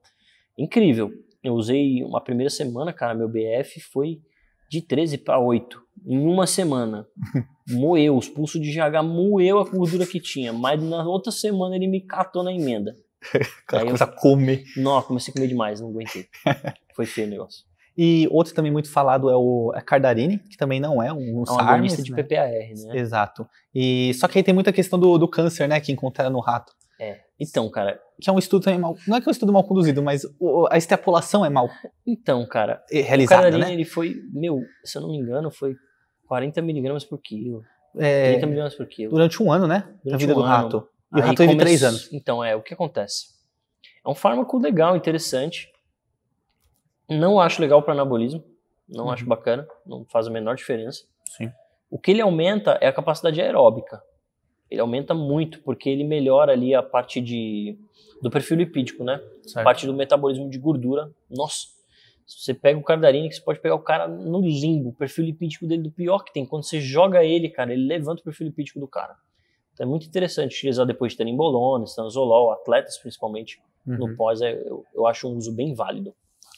Speaker 1: Incrível. Eu usei uma primeira semana, cara, meu BF foi de 13 para 8 em uma semana. Moeu, os pulsos de GH moeu a gordura que tinha, mas na outra semana ele me catou na emenda. Cara, começa a comer. Nossa, comecei a comer demais, não aguentei. Foi feio o negócio. E outro também
Speaker 2: muito falado é o é Cardarine, que também não é um, um é SARMS, de né? PPAR,
Speaker 1: né? Exato.
Speaker 2: E, só que aí tem muita questão do, do câncer, né, que encontraram no rato. É. Então, cara. Que é um estudo também mal. Não é que é um estudo mal conduzido, mas o, a extrapolação é mal.
Speaker 1: Então, cara. Realizada, o Cardarine, né? ele foi, meu, se eu não me engano, foi 40 miligramas por quilo. É, 30 miligramas por quilo. Durante um ano, né? Durante a vida um do ano. rato. E o rato vive três 3 anos. Então, é, o que acontece? É um fármaco legal, interessante. Não acho legal para anabolismo. Não uhum. acho bacana. Não faz a menor diferença. Sim. O que ele aumenta é a capacidade aeróbica. Ele aumenta muito, porque ele melhora ali a parte de, do perfil lipídico, né? Certo. A parte do metabolismo de gordura. Nossa, você pega o Cardarini, que você pode pegar o cara no limbo, o perfil lipídico dele do pior que tem. Quando você joga ele, cara, ele levanta o perfil lipídico do cara. Então é muito interessante utilizar depois de tanimbolona, estanzolol, atletas principalmente, uhum. no pós, é, eu, eu, acho um uso bem válido.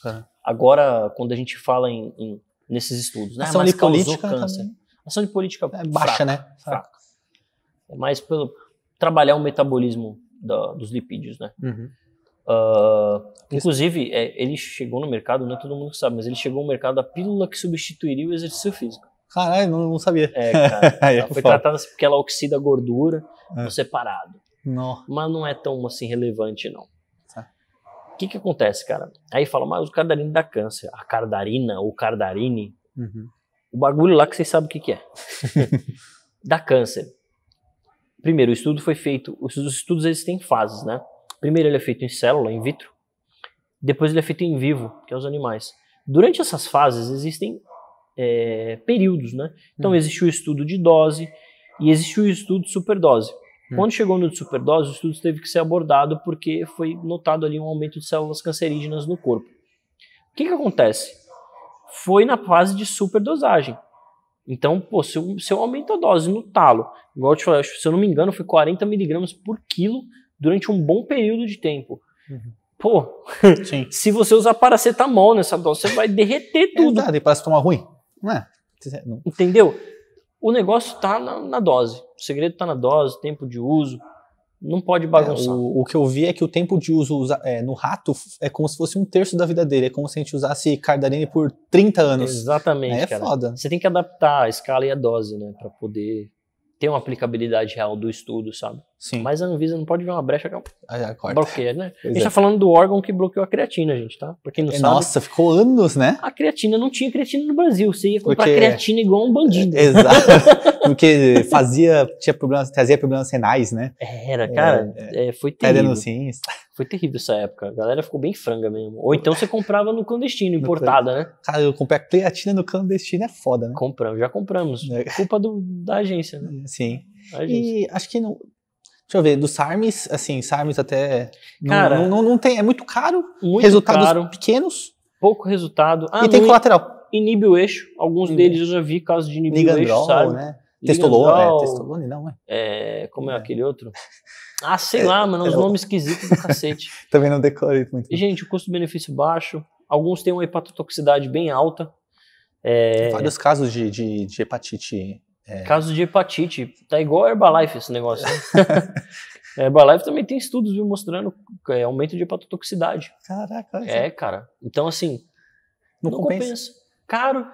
Speaker 1: Uhum. Agora, quando a gente fala em, em nesses estudos, né? Ação mas de política
Speaker 2: Ação de política é baixa, fraca, né?
Speaker 1: fraca. É mais pelo trabalhar o metabolismo da, dos lipídios, né? Uhum. Uh, inclusive, é, ele chegou no mercado, não é todo mundo que sabe, mas ele chegou no mercado a pílula que substituiria o exercício físico. Caralho, não, não sabia. É, cara. É ela foi tratada porque ela oxida a gordura é. no separado. Não. Mas não é tão assim relevante, não. Tá. O que, que acontece, cara? Aí fala, mas o cardarine dá câncer. A cardarina, o cardarine, uhum. o bagulho lá que vocês sabem o que, que é. dá câncer. Primeiro, o estudo foi feito, os estudos eles têm fases, né? Primeiro ele é feito em célula, in vitro. Depois ele é feito em vivo, que é os animais. Durante essas fases existem é, períodos, né? Então hum. existe o estudo de dose e existe o estudo de superdose. Hum. Quando chegou no de superdose, o estudo teve que ser abordado porque foi notado ali um aumento de células cancerígenas no corpo. O que, que acontece? Foi na fase de superdosagem. Então, pô, se eu, se eu aumento a dose no talo, igual eu te falei, se eu não me engano, foi 40 miligramas por quilo durante um bom período de tempo. Uhum. Pô, se você usar paracetamol nessa dose, você vai derreter é tudo. Exato, e tomar ruim. Não é? Entendeu? O negócio está na, na, dose. O segredo está na dose, tempo de uso. Não pode é, bagunçar. É, o,
Speaker 2: o, que eu vi é que o tempo de uso usa, é, no rato é como se fosse um terço da vida dele. É como se a gente usasse cardarine por 30 anos. Exatamente. É, é foda.
Speaker 1: Você tem que adaptar a escala e a dose, né? Para poder ter uma aplicabilidade real do estudo, sabe? Sim. Mas a Anvisa não pode ver uma brecha que ah, bloqueia, né? Pois a gente é. tá falando do órgão que bloqueou a creatina, gente, tá? Pra quem não Nossa, sabe. Nossa,
Speaker 2: ficou anos, né?
Speaker 1: A creatina não tinha creatina no Brasil. Você ia comprar Porque... creatina igual um bandido. É,
Speaker 2: exato. Porque fazia, tinha problemas, trazia problemas renais, né?
Speaker 1: Era, cara, é, é, é foi terrível. Foi terrível essa época. A galera ficou bem franga mesmo. Ou então você comprava no clandestino, importada, né? Cara, eu comprei a creatina no clandestino, é foda, né? Compramos, já compramos. É. Culpa do, da agência, né? Sim.
Speaker 2: E acho que não, Deixa eu ver, do Sarmes, assim, Sarmes até. Não, Cara, não,
Speaker 1: não, não, tem. É muito caro. Muito resultados caro, pequenos. Pouco resultado. Ah, e tem colateral. Inibe o eixo. Alguns inibe. Hum. deles eu já vi casos de inibir Ligandrol, o eixo, sabe? Né? Testolone, né? Testolone não, é. é como é, é, aquele outro? Ah, sei é, lá, mano, os é nomes esquisitos do cacete. Também não decorei muito. E, gente, o custo-benefício baixo. Alguns têm uma hepatotoxicidade bem alta. É, Vários casos de, de,
Speaker 2: de hepatite
Speaker 1: é. Caso de hepatite, tá igual a Herbalife esse negócio. Né? Herbalife também tem estudos viu, mostrando é, aumento de hepatotoxicidade. Caraca. É, é cara. Então, assim,
Speaker 2: não, não compensa. compensa.
Speaker 1: Caro,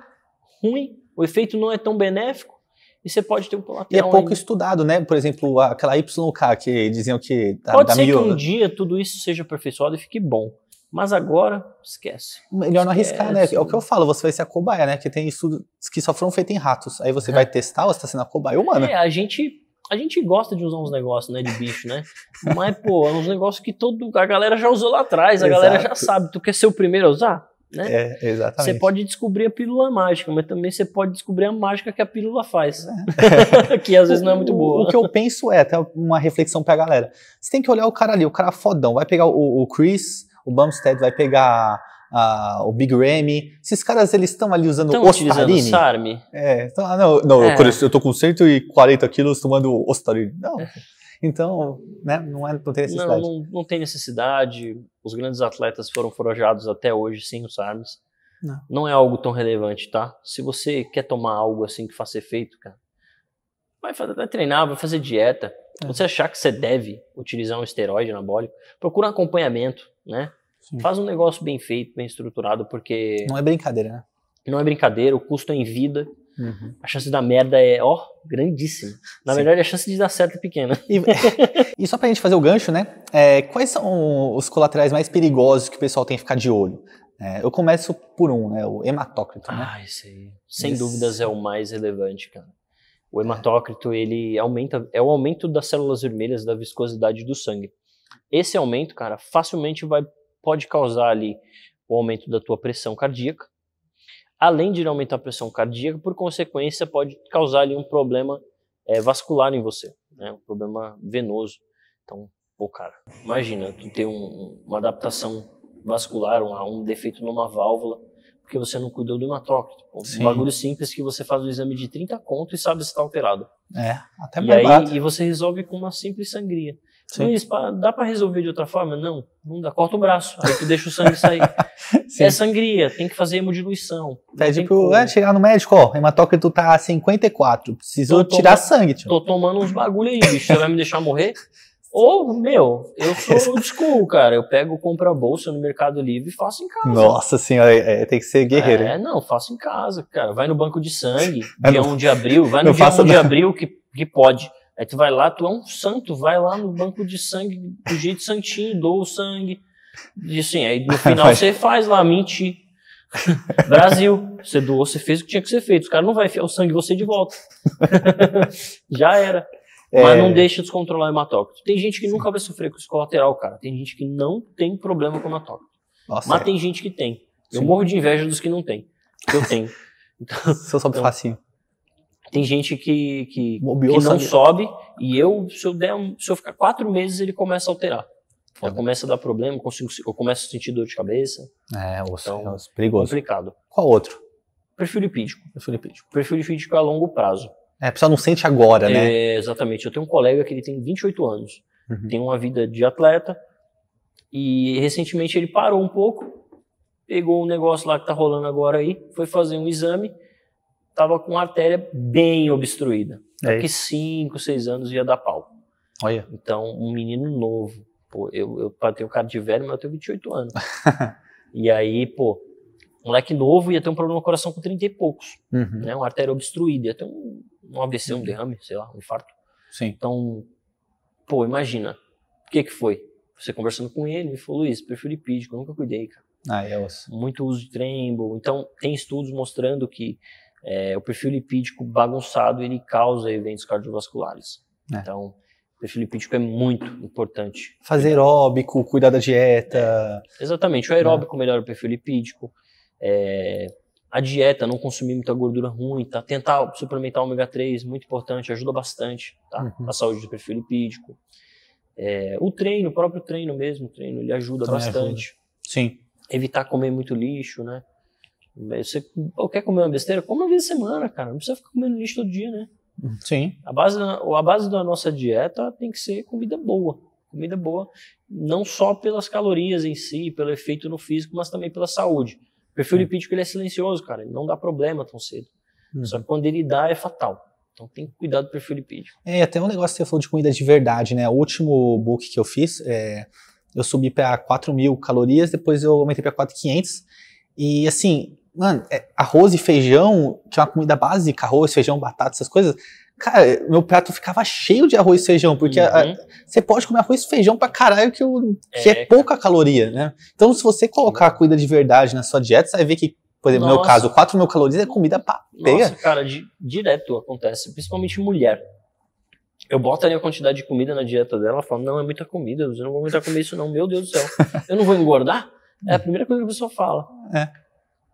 Speaker 1: ruim, o efeito não é tão benéfico e você pode ter um colateral. E é pouco ainda.
Speaker 2: estudado, né? Por exemplo, aquela YK que diziam que. Pode da ser miola. que um
Speaker 1: dia tudo isso seja aperfeiçoado e fique bom. Mas agora, esquece.
Speaker 2: Melhor não esquece. arriscar, né? É o que eu falo, você vai ser a cobaia, né? Que tem estudos que só foram feitos em ratos. Aí você é. vai testar, você tá sendo a cobaia humana. É, a
Speaker 1: gente, a gente gosta de usar uns negócios, né? De bicho, né? Mas, pô, é uns negócios que todo, a galera já usou lá atrás, a Exato. galera já sabe. Tu quer ser o primeiro a usar? Né? É, exatamente. Você pode descobrir a pílula mágica, mas também você pode descobrir a mágica que a pílula faz, é. que às vezes não é muito boa. O, o que eu
Speaker 2: penso é, até uma reflexão pra galera, você tem que olhar o cara ali, o cara fodão, vai pegar o, o Chris, o Bumstead vai pegar o Big Remy. Esses caras, eles estão ali usando tão Ostarine. Estão Sarmi. É, tão, ah, não, não é. eu tô com 140 quilos tomando Ostarine. Não. Então, né, não, é, não tem necessidade. Não, não,
Speaker 1: não, tem necessidade. Os grandes atletas foram forjados até hoje sem os SARMs. Não. não é algo tão relevante, tá? Se você quer tomar algo assim que faça efeito, cara, vai, fazer, vai treinar, vai fazer dieta. É. Você achar que você deve utilizar um esteroide anabólico, procura um acompanhamento, né? Sim. Faz um negócio bem feito, bem estruturado, porque. Não é brincadeira, né? Não é brincadeira, o custo é em vida. Uhum. A chance da merda é, ó, grandíssima. Na Sim. verdade, a chance de dar certo é pequena. E,
Speaker 2: e só pra gente fazer o gancho, né? É, quais são os colaterais mais perigosos que o pessoal tem que ficar de olho? É, eu começo por um, né? O hematócrito. Né?
Speaker 1: Ah, esse aí. Sem esse... dúvidas é o mais relevante, cara. O hematócrito ele aumenta, é o aumento das células vermelhas da viscosidade do sangue. Esse aumento, cara, facilmente vai pode causar ali o aumento da tua pressão cardíaca. Além de aumentar a pressão cardíaca, por consequência, pode causar ali um problema é, vascular em você, né? um problema venoso. Então, pô, cara, imagina tu ter um, uma adaptação vascular, um, um defeito numa válvula porque você não cuidou do tipo, hematócrito. Um bagulho simples que você faz o um exame de 30 conto e sabe se está alterado. É, até e aí, E você resolve com uma simples sangria. Sim. Luiz, dá para resolver de outra forma? Não, não dá. Corta o braço, aí tu deixa o sangue sair. é sangria, tem que fazer hemodiluição. Pede
Speaker 2: pro, é, chegar no médico, ó, hematócrito tá 54, preciso tirar sangue.
Speaker 1: Tipo. Tô tomando uns bagulho aí, bicho, você vai me deixar morrer? Ou, meu, eu sou old school, cara. Eu pego, compro a bolsa no Mercado Livre e faço em casa. Nossa
Speaker 2: senhora, é, é tem que ser guerreiro. É, hein?
Speaker 1: não, faço em casa, cara. Vai no banco de sangue, é, dia 1 de abril, vai no dia 1 de abril que, que pode. Aí tu vai lá, tu é um santo, vai lá no banco de sangue, do jeito santinho, dou o sangue. E assim, aí no final você faz lá, mentir. Brasil, você doou, você fez o que tinha que ser feito. Os caras não vai enfiar o sangue você de volta. Já era. Mas é. não deixa descontrolar o hematócrito. Tem gente que Sim. nunca vai sofrer com isso colateral, cara. Tem gente que não tem problema com hematócrito. Nossa, Mas é. tem gente que tem. Eu morro de inveja dos que não tem. Eu tenho. Então, se eu sobe então, facinho. Tem gente que, que, que não sobe. sobe e eu, se eu, der um, se eu ficar quatro meses, ele começa a alterar. Então, começa a dar problema, consigo, eu começo a sentir dor de cabeça. É, osso, então, é perigoso. Complicado. Qual outro? Perfil lipídico. Perfil lipídico. Perfil lipídico é a longo prazo. É, a pessoa não sente agora, né? É, exatamente. Eu tenho um colega que ele tem 28 anos, uhum. tem uma vida de atleta e recentemente ele parou um pouco, pegou um negócio lá que tá rolando agora aí, foi fazer um exame, tava com a artéria bem obstruída. É Daqui 5, 6 anos ia dar pau. Olha. Então, um menino novo. Pô, eu, eu tenho cara de velho, mas eu tenho 28 anos. e aí, pô, moleque novo ia ter um problema no coração com 30 e poucos, uhum. né? Uma artéria obstruída, ia ter um, um AVC, um uhum. derrame, sei lá, um infarto. Sim. Então, pô, imagina, o que que foi? Você conversando com ele, ele falou, isso, perfil lipídico, eu nunca cuidei, cara. Ah, é, Muito uso de trembo. Então, tem estudos mostrando que é, o perfil lipídico bagunçado, ele causa eventos cardiovasculares. É. Então, o perfil lipídico é muito importante.
Speaker 2: Fazer aeróbico, cuidar da dieta.
Speaker 1: É. Exatamente. O aeróbico é. melhora o perfil lipídico. É, a dieta, não consumir muita gordura ruim, tá? Tentar suplementar ômega 3, muito importante, ajuda bastante, tá? Uhum. A saúde do perfil lipídico. É, o treino, o próprio treino mesmo, o treino, ele ajuda Também bastante. Ajuda. Sim. Evitar comer muito lixo, né? É, você quer comer uma besteira? Come uma vez a semana, cara. Não precisa ficar comendo lixo todo dia, né? Uhum. Sim. A base, da, a base da nossa dieta tem que ser comida boa. Comida boa, não só pelas calorias em si, pelo efeito no físico, mas também pela saúde. O perfil lipídico ele é silencioso, cara. Ele não dá problema tão cedo. Hum. Só que quando ele dá, é fatal. Então tem que cuidar do perfil lipídico. É,
Speaker 2: até um negócio que você falou de comida de verdade, né? O último book que eu fiz, é, eu subi para 4 mil calorias, depois eu aumentei para 4,500. E assim, mano, é, arroz e feijão, que é uma comida básica, arroz, feijão, batata, essas coisas, Cara, meu prato ficava cheio de arroz e feijão, porque uhum. a, a, uhum. você pode comer arroz e feijão pra caralho, que, o, que é. é pouca caloria, né? Então, se você colocar a comida de verdade na sua dieta, você vai ver que, por exemplo, no meu caso, 4 mil calorias é comida pra pega. Nossa,
Speaker 1: cara, di, direto acontece, principalmente mulher. Eu boto ali a quantidade de comida na dieta dela, falo, não, é muita comida, eu não vou aguentar comer isso não, meu Deus do céu. Eu não vou engordar? É a primeira coisa que a pessoa fala. É.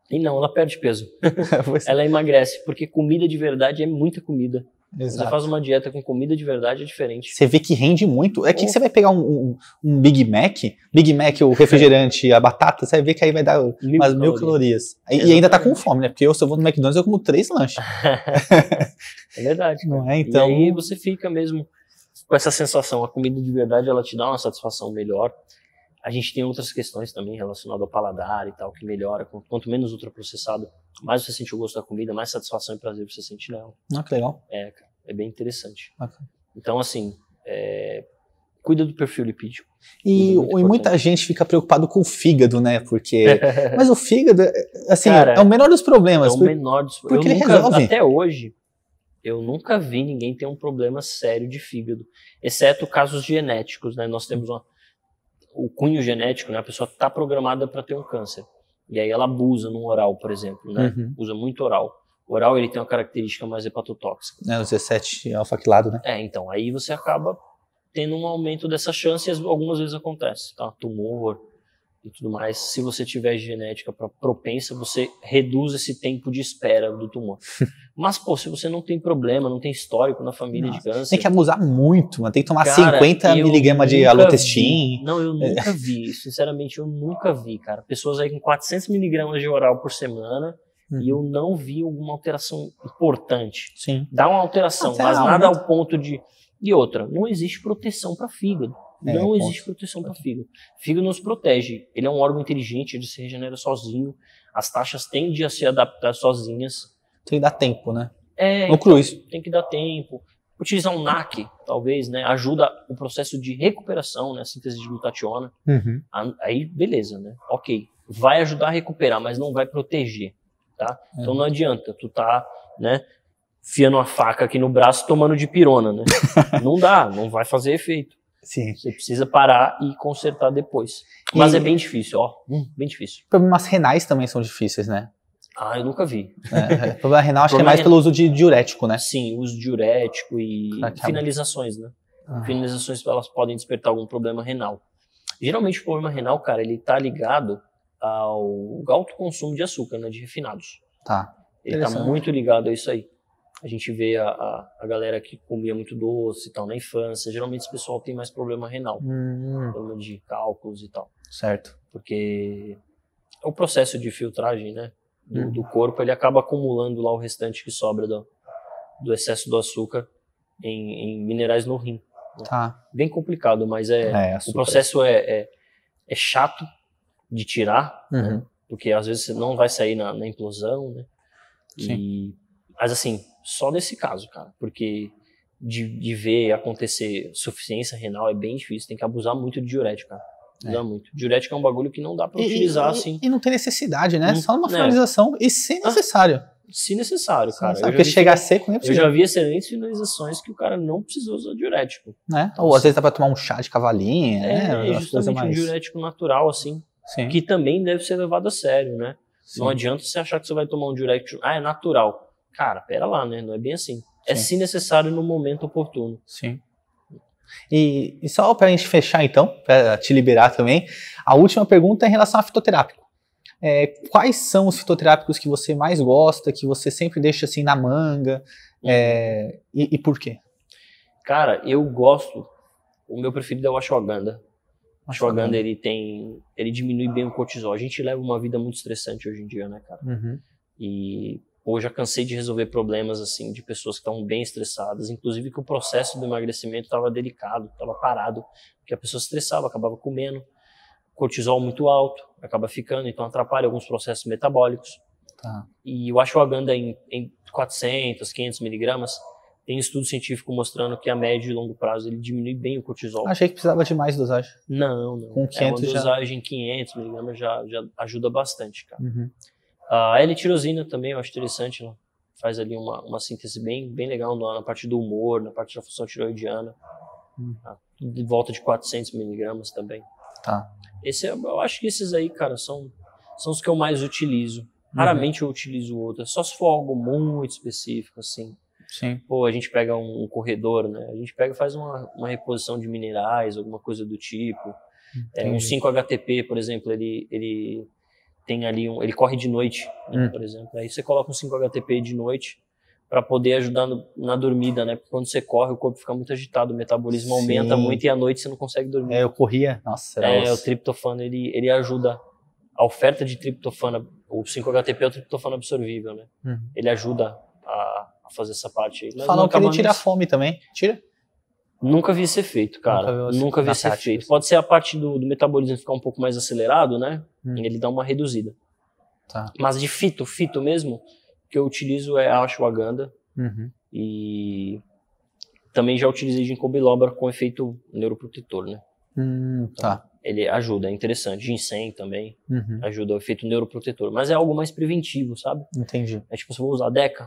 Speaker 1: E não, ela perde peso. É. ela emagrece, porque comida de verdade é muita comida. Exato. Você faz uma dieta com comida de verdade, é diferente.
Speaker 2: Você vê que rende muito. É que, que você vai pegar um, um, um, Big Mac, Big Mac, o refrigerante, a batata, você vai ver que aí vai dar mil umas mil calorias. calorias. E, e ainda tá com fome, né? Porque eu, se eu vou no McDonald's, eu como três lanches.
Speaker 1: é verdade. Cara. Não é, então... E aí você fica mesmo com essa sensação. A comida de verdade, ela te dá uma satisfação melhor. A gente tem outras questões também relacionadas ao paladar e tal, que melhora. Quanto menos ultraprocessado, mais você sente o gosto da comida, mais satisfação e prazer você sente nela. Ah, que legal. É, é bem interessante. Okay. Então, assim, é, cuida do perfil lipídico.
Speaker 2: E, e muita gente fica preocupado com o fígado, né? Porque. mas o fígado, é, é, assim, Cara, é o menor dos problemas. É o por, menor dos problemas. Porque eu ele nunca, resolve. Até
Speaker 1: hoje, eu nunca vi ninguém ter um problema sério de fígado, exceto casos genéticos, né? Nós temos uma, o cunho genético, né? A pessoa está programada para ter um câncer. E aí ela abusa no oral, por exemplo, né? Uhum. Usa muito oral. O oral ele tem uma característica mais hepatotóxica.
Speaker 2: É, o 17 alfaquilado, né?
Speaker 1: É, então, aí você acaba tendo um aumento dessa chance e algumas vezes acontece, tá? Tumor e tudo mais. Se você tiver genética propensa, você reduz esse tempo de espera do tumor. Mas, pô, se você não tem problema, não tem histórico na família Nossa, de câncer. Tem que
Speaker 2: abusar muito, tem que tomar cara, 50 miligramas de alotestin.
Speaker 1: Vi, não, eu é. nunca vi. Sinceramente, eu nunca vi, cara. Pessoas aí com 400 miligramas de oral por semana e uhum. eu não vi alguma alteração importante. Sim. Dá uma alteração, Até ah, tá, mas nada ao ponto de. E outra, não existe proteção para fígado. É, não existe ponto. proteção para fígado. Fígado nos protege. Ele é um órgão inteligente, ele se regenera sozinho. As taxas tendem a se adaptar sozinhas.
Speaker 2: Tem que dar tempo, né?
Speaker 1: É, no então, cruz. Tem que dar tempo. Utilizar um NAC, talvez, né? Ajuda o processo de recuperação, né? A síntese de glutationa. Uhum. Aí, beleza, né? Ok. Vai ajudar a recuperar, mas não vai proteger, tá? É. Então não adianta. Tu tá, né? Fiando a faca aqui no braço, tomando de pirona, né? não dá, não vai fazer efeito. Sim. Você precisa parar e consertar depois. Mas e... é bem difícil, ó. Hum, bem difícil.
Speaker 2: Problemas renais também são difíceis, né?
Speaker 1: Ah, eu nunca vi. É, é. problema é, renal acho que é mais é pelo uso
Speaker 2: de diurético, né? Sim, uso diurético e finalizações,
Speaker 1: né? Ah. Finalizações elas podem despertar algum problema renal. Geralmente o problema renal, cara, ele tá ligado ao alto consumo de açúcar, né? De refinados. Tá. Ele tá muito ligado a isso aí. A gente vê a, a, a, galera que comia muito doce e tal na infância. Geralmente esse pessoal tem mais problema renal. Hum. Problema de cálculos e tal. Certo. Porque o processo de filtragem, né? do, uhum. do, corpo, ele acaba acumulando lá o restante que sobra do, do excesso do açúcar em, em minerais no rim. Né? Tá. Bem complicado, mas é, é o processo é, é, é, chato de tirar, né? uhum. né? porque às vezes você não vai sair na, na implosão, né? Sim. E, mas assim, só nesse caso, cara, porque de, de ver acontecer suficiência renal é bem difícil, tem que abusar muito de diurético, cara. É. Dá muito. Diurético é um bagulho que não dá para utilizar e, assim.
Speaker 2: E, não tem necessidade, né? Não, Só uma é. finalização e se ah, necessário.
Speaker 1: Ah, se necessário, cara. Se porque vi, chegar seco nem é Eu já vi excelentes finalizações que o cara não precisou usar diurético. Né? Então, Ou às vezes dá
Speaker 2: para tomar um chá de cavalinha, é, né? É justamente mais... um
Speaker 1: diurético natural, assim. Sim. Que também deve ser levado a sério, né? Sim. Não adianta você achar que você vai tomar um diurético, ah, é natural. Cara, pera lá, né? Não é bem assim. Sim. É se necessário no momento oportuno.
Speaker 2: Sim. E, e só para a gente fechar então, para te liberar também, a última pergunta é em relação a fitoterápico. É, quais são os fitoterápicos que você mais gosta, que você sempre deixa assim na manga, é, e, e, por quê?
Speaker 1: Cara, eu gosto, o meu preferido é o ashwagandha. O ashwagandha, ele tem, ele diminui bem o cortisol. A gente leva uma vida muito estressante hoje em dia, né, cara? Uhum. E ou já cansei de resolver problemas assim de pessoas que estão bem estressadas, inclusive que o processo do emagrecimento estava delicado, estava parado, porque a pessoa estressava, acabava comendo, cortisol muito alto, acaba ficando, então atrapalha alguns processos metabólicos. Tá. E o ashwagandha em, em 400, 500 miligramas tem estudo científico mostrando que a médio e longo prazo ele diminui bem o cortisol. Achei
Speaker 2: que precisava de mais dosagem. Não, não. Com 500 é uma
Speaker 1: dosagem já... 500 miligramas já, já ajuda bastante, cara. Uhum. A L-tirosina também eu acho interessante, né? faz ali uma, uma síntese bem, bem legal na, na, parte do humor, na parte da função tiroidiana. Hum. Tá? De volta de 400 miligramas também. Tá. Esse, é, eu acho que esses aí, cara, são, são os que eu mais utilizo. Uhum. Raramente eu utilizo outros só se for algo muito específico, assim. Sim. Pô, a gente pega um, um corredor, né? A gente pega e faz uma, uma reposição de minerais, alguma coisa do tipo. É, um 5-HTP, por exemplo, ele, ele tem ali um, ele corre de noite, né, hum. por exemplo. Aí você coloca um 5-HTP de noite para poder ajudar no, na dormida, né? Porque quando você corre, o corpo fica muito agitado, o metabolismo Sim. aumenta muito e à noite você não consegue dormir.
Speaker 2: É, eu corria. Nossa, é, nossa. o
Speaker 1: triptofano ele, ele ajuda a oferta de triptofano, o 5-HTP é o triptofano absorvível, né? Uhum. Ele ajuda a, a, fazer essa parte aí. Falam que ele tira a fome também. Tira? Nunca vi ser feito, cara. Nunca, vi, assim, Nunca vi ser feito. Assim. Pode ser a parte do, do, metabolismo ficar um pouco mais acelerado, né? Hum. Ele dá uma reduzida. Tá. Mas de fito, fito mesmo, que eu utilizo é a ashwagandha. Uhum. E também já utilizei ginkgo biloba com efeito neuroprotetor, né? Hum, então, tá. Ele ajuda, é interessante. Ginseng também uhum. ajuda o efeito neuroprotetor. Mas é algo mais preventivo, sabe? Entendi. É tipo, se eu vou usar Deca,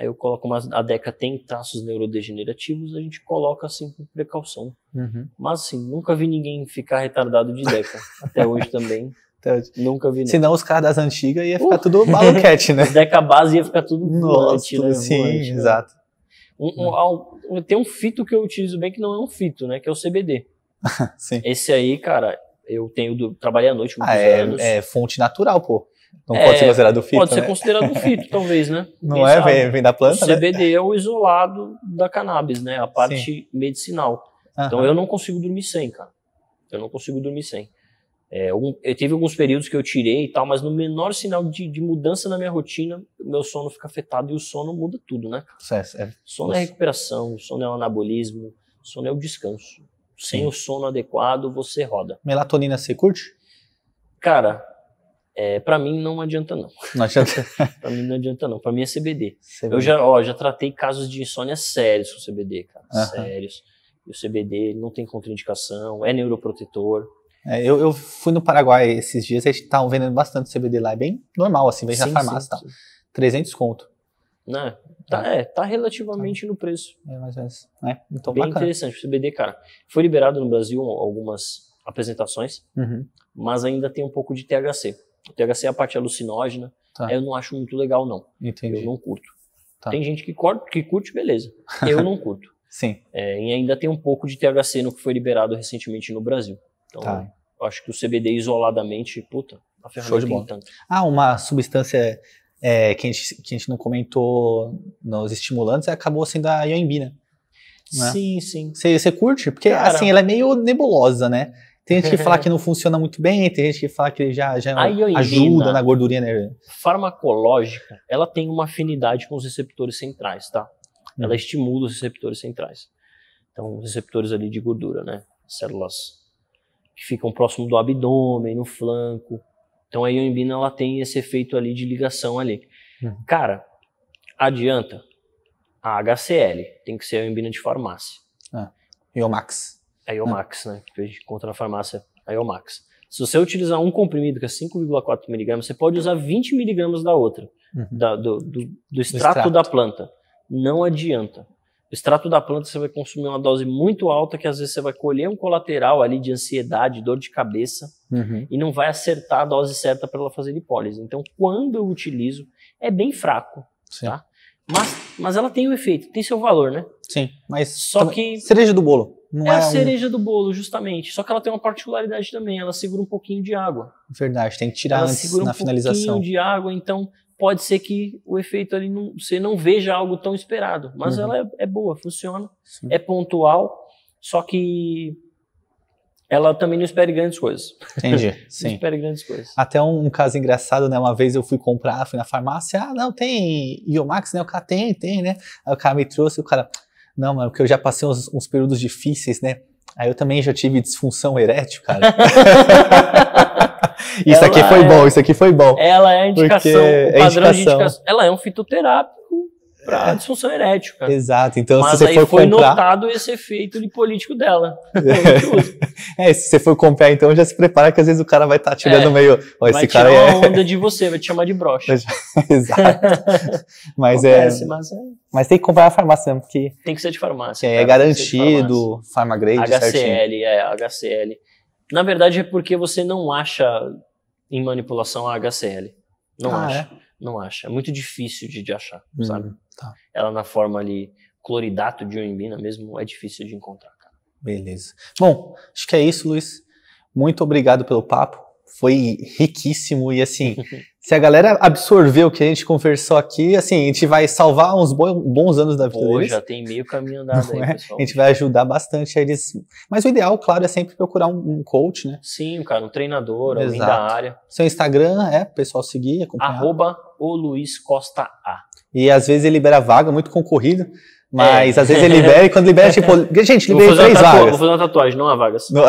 Speaker 1: Aí eu coloco uma, a DECA tem traços neurodegenerativos, a gente coloca assim por precaução. Uhum. Mas assim, nunca vi ninguém ficar retardado de DECA, até hoje também. Até
Speaker 2: hoje. Nunca vi. Né? Não. Senão os caras das antigas ia ficar uh. tudo maluquete, né?
Speaker 1: DECA base ia ficar tudo Nossa, né? Sim, volante, né? exato. Um, um, um, tem um fito que eu utilizo bem que não é um fito, né? Que é o CBD. Esse aí, cara, eu tenho do, trabalhei à noite muitos ah, é, anos. É
Speaker 2: fonte natural, pô. Não é, pode ser é, considerado fito. Pode né? ser considerado fito,
Speaker 1: talvez, né? Não Quem é? Vem, vem, da planta? O CBD né? é o isolado da cannabis, né? A parte Sim. medicinal. Aham. Então eu não consigo dormir sem, cara. Eu não consigo dormir sem. É, um, eu teve alguns períodos que eu tirei e tal, mas no menor sinal de, de, mudança na minha rotina, meu sono fica afetado e o sono muda tudo, né? é, sono é recuperação, sono é o anabolismo, sono é o descanso. Sim. Sem o sono adequado, você roda.
Speaker 2: Melatonina você curte?
Speaker 1: Cara, é, para mim não adianta não. Não adianta. para mim não adianta não. Para mim é CBD. CBD. Eu já, ó, já tratei casos de insônia sérios com CBD, cara, uhum. sérios. E o CBD não tem contraindicação, é neuroprotetor.
Speaker 2: É, eu, eu, fui no Paraguai esses dias, eles estavam vendendo bastante CBD lá, é bem normal assim, vende na farmácia e tal. Sim. 300 conto.
Speaker 1: Né? Tá, é. é, tá relativamente tá. no preço. É, mas é, né? então, bem bacana. interessante o CBD, cara. Foi liberado no Brasil algumas apresentações, uhum. mas ainda tem um pouco de THC. O THC é a parte alucinógena. Tá. Eu não acho muito legal, não.
Speaker 2: Entendi. Eu não curto. Tá. Tem
Speaker 1: gente que, corta, que curte, beleza. Eu não
Speaker 2: curto. Sim.
Speaker 1: É, e ainda tem um pouco de THC no que foi liberado recentemente no Brasil. Então, tá. eu acho que o CBD isoladamente, puta, a ferramenta Show de tanto.
Speaker 2: Ah, uma substância é, que, a gente, que a gente não comentou nos estimulantes acabou sendo a Yoimbi, né? É? Sim, sim. Você curte? Porque, Cara, assim, ela é meio nebulosa, né? Tem gente que fala que não funciona muito bem, tem
Speaker 1: gente que fala que já, já ajuda na
Speaker 2: gordurinha né?
Speaker 1: Farmacológica, ela tem uma afinidade com os receptores centrais, tá? Hum. Ela estimula os receptores centrais. Então, os receptores ali de gordura, né? Células que ficam próximo do abdômen, no flanco. Então, a ioimbina, ela tem esse efeito ali de ligação ali. Hum. Cara, adianta. A HCl tem que ser a ioimbina de farmácia. Ah, Iomax a é Iomax, ah. né? Que a gente encontra na farmácia, a é Iomax. Se você utilizar um comprimido que é 5,4 miligramas, você pode usar 20 miligramas da outra, uhum. da, do, do, do, extrato extrato da planta. Não adianta. O extrato da planta você vai consumir uma dose muito alta que às vezes você vai colher um colateral ali de ansiedade, dor de cabeça uhum. e não vai acertar a dose certa para ela fazer lipólise. Então, quando eu utilizo, é bem fraco, Sim. tá? Mas, mas ela tem o um efeito, tem seu valor, né? Sim, mas só que cereja
Speaker 2: do bolo. Não é, é a cereja
Speaker 1: um... do bolo, justamente. Só que ela tem uma particularidade também, ela segura um pouquinho de água.
Speaker 2: Verdade, tem que tirar ela antes segura um na finalização. Um pouquinho
Speaker 1: de água, então pode ser que o efeito ali não, você não veja algo tão esperado. Mas uhum. ela é, é, boa, funciona, Sim. é pontual, só que ela também não espere grandes coisas. Entendi. Sim. não espere grandes coisas.
Speaker 2: Até um, um, caso engraçado, né? Uma vez eu fui comprar, fui na farmácia, ah, não, tem Iomax, né? O cara tem, tem, né? Aí o cara me trouxe, o cara, não, mas é porque eu já passei uns, uns períodos difíceis, né? Aí eu também já tive disfunção erétil, cara.
Speaker 1: isso ela aqui foi é, bom, isso aqui foi bom. Ela é indicação, o é padrão é indicação. de indicação. Ela é um fitoterápico para é. disfunção erétil.
Speaker 2: Cara. Exato. Então, Mas se você aí for foi comprar...
Speaker 1: notado esse efeito de político dela.
Speaker 2: é, se você for comprar, então já se prepara que às vezes o cara vai estar
Speaker 1: tá te olhando é, meio. Oh, esse vai cara tirar é... uma onda de você, vai te chamar de brocha.
Speaker 2: Exato. Mas é- Acontece, é. Mas, mas tem que comprar a farmácia, porque.
Speaker 1: Tem que ser de farmácia. É,
Speaker 2: garantido,
Speaker 1: farmácia. farmagrade, HCL, certinho. é, HCL. Na verdade, é porque você não acha em manipulação a HCL. Não ah, acha. É? Não acha. É muito difícil de, de achar, uhum. sabe? Tá. Ela na forma ali, cloridato de ioimbina mesmo, é difícil de encontrar, cara.
Speaker 2: Beleza. Bom, acho que é isso, Luiz. Muito obrigado pelo papo. Foi riquíssimo e assim, se a galera absorver o que a gente conversou aqui, assim, a gente vai salvar uns bons anos da vida Pô, deles. já
Speaker 1: tem meio caminho andado aí, é? pessoal. A gente
Speaker 2: vai ajudar bastante eles. Mas o ideal, claro, é sempre procurar um, um coach, né?
Speaker 1: Sim, cara, um treinador, Exato. alguém da área.
Speaker 2: Seu Instagram é, pessoal, seguir, acompanhar. Arroba
Speaker 1: o Luiz Costa A.
Speaker 2: E às vezes ele libera vaga, muito concorrido. Mas é. às vezes ele libera e quando libera, tipo, gente, liberei três tatuagem, vagas. Vou
Speaker 1: fazer uma tatuagem, não há vagas. Não. é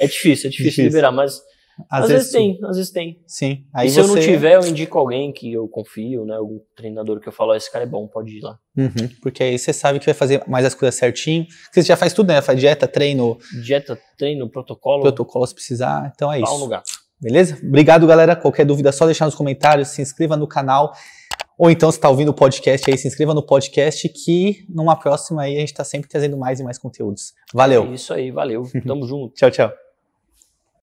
Speaker 1: difícil, é difícil, difícil. liberar, mas às, às vezes, vezes tem, às vezes tem. Sim. Aí e se você... eu não tiver, eu indico alguém que eu confio, né? Algum treinador que eu falo, ah, esse cara é bom, pode ir lá.
Speaker 2: Uhum, porque aí você sabe que vai fazer mais as coisas certinho. Porque você já faz tudo, né? Faz dieta, treino.
Speaker 1: Dieta, treino, protocolo. Protocolo
Speaker 2: se precisar. Então é Pau isso. No gato. Beleza? Obrigado, galera. Qualquer dúvida, é só deixar nos comentários. Se inscreva no canal. Ou então, se está ouvindo o podcast aí, se inscreva no podcast que numa próxima aí a gente está sempre trazendo mais e mais conteúdos. Valeu. É
Speaker 1: isso aí, valeu.
Speaker 2: Tamo junto. tchau, tchau.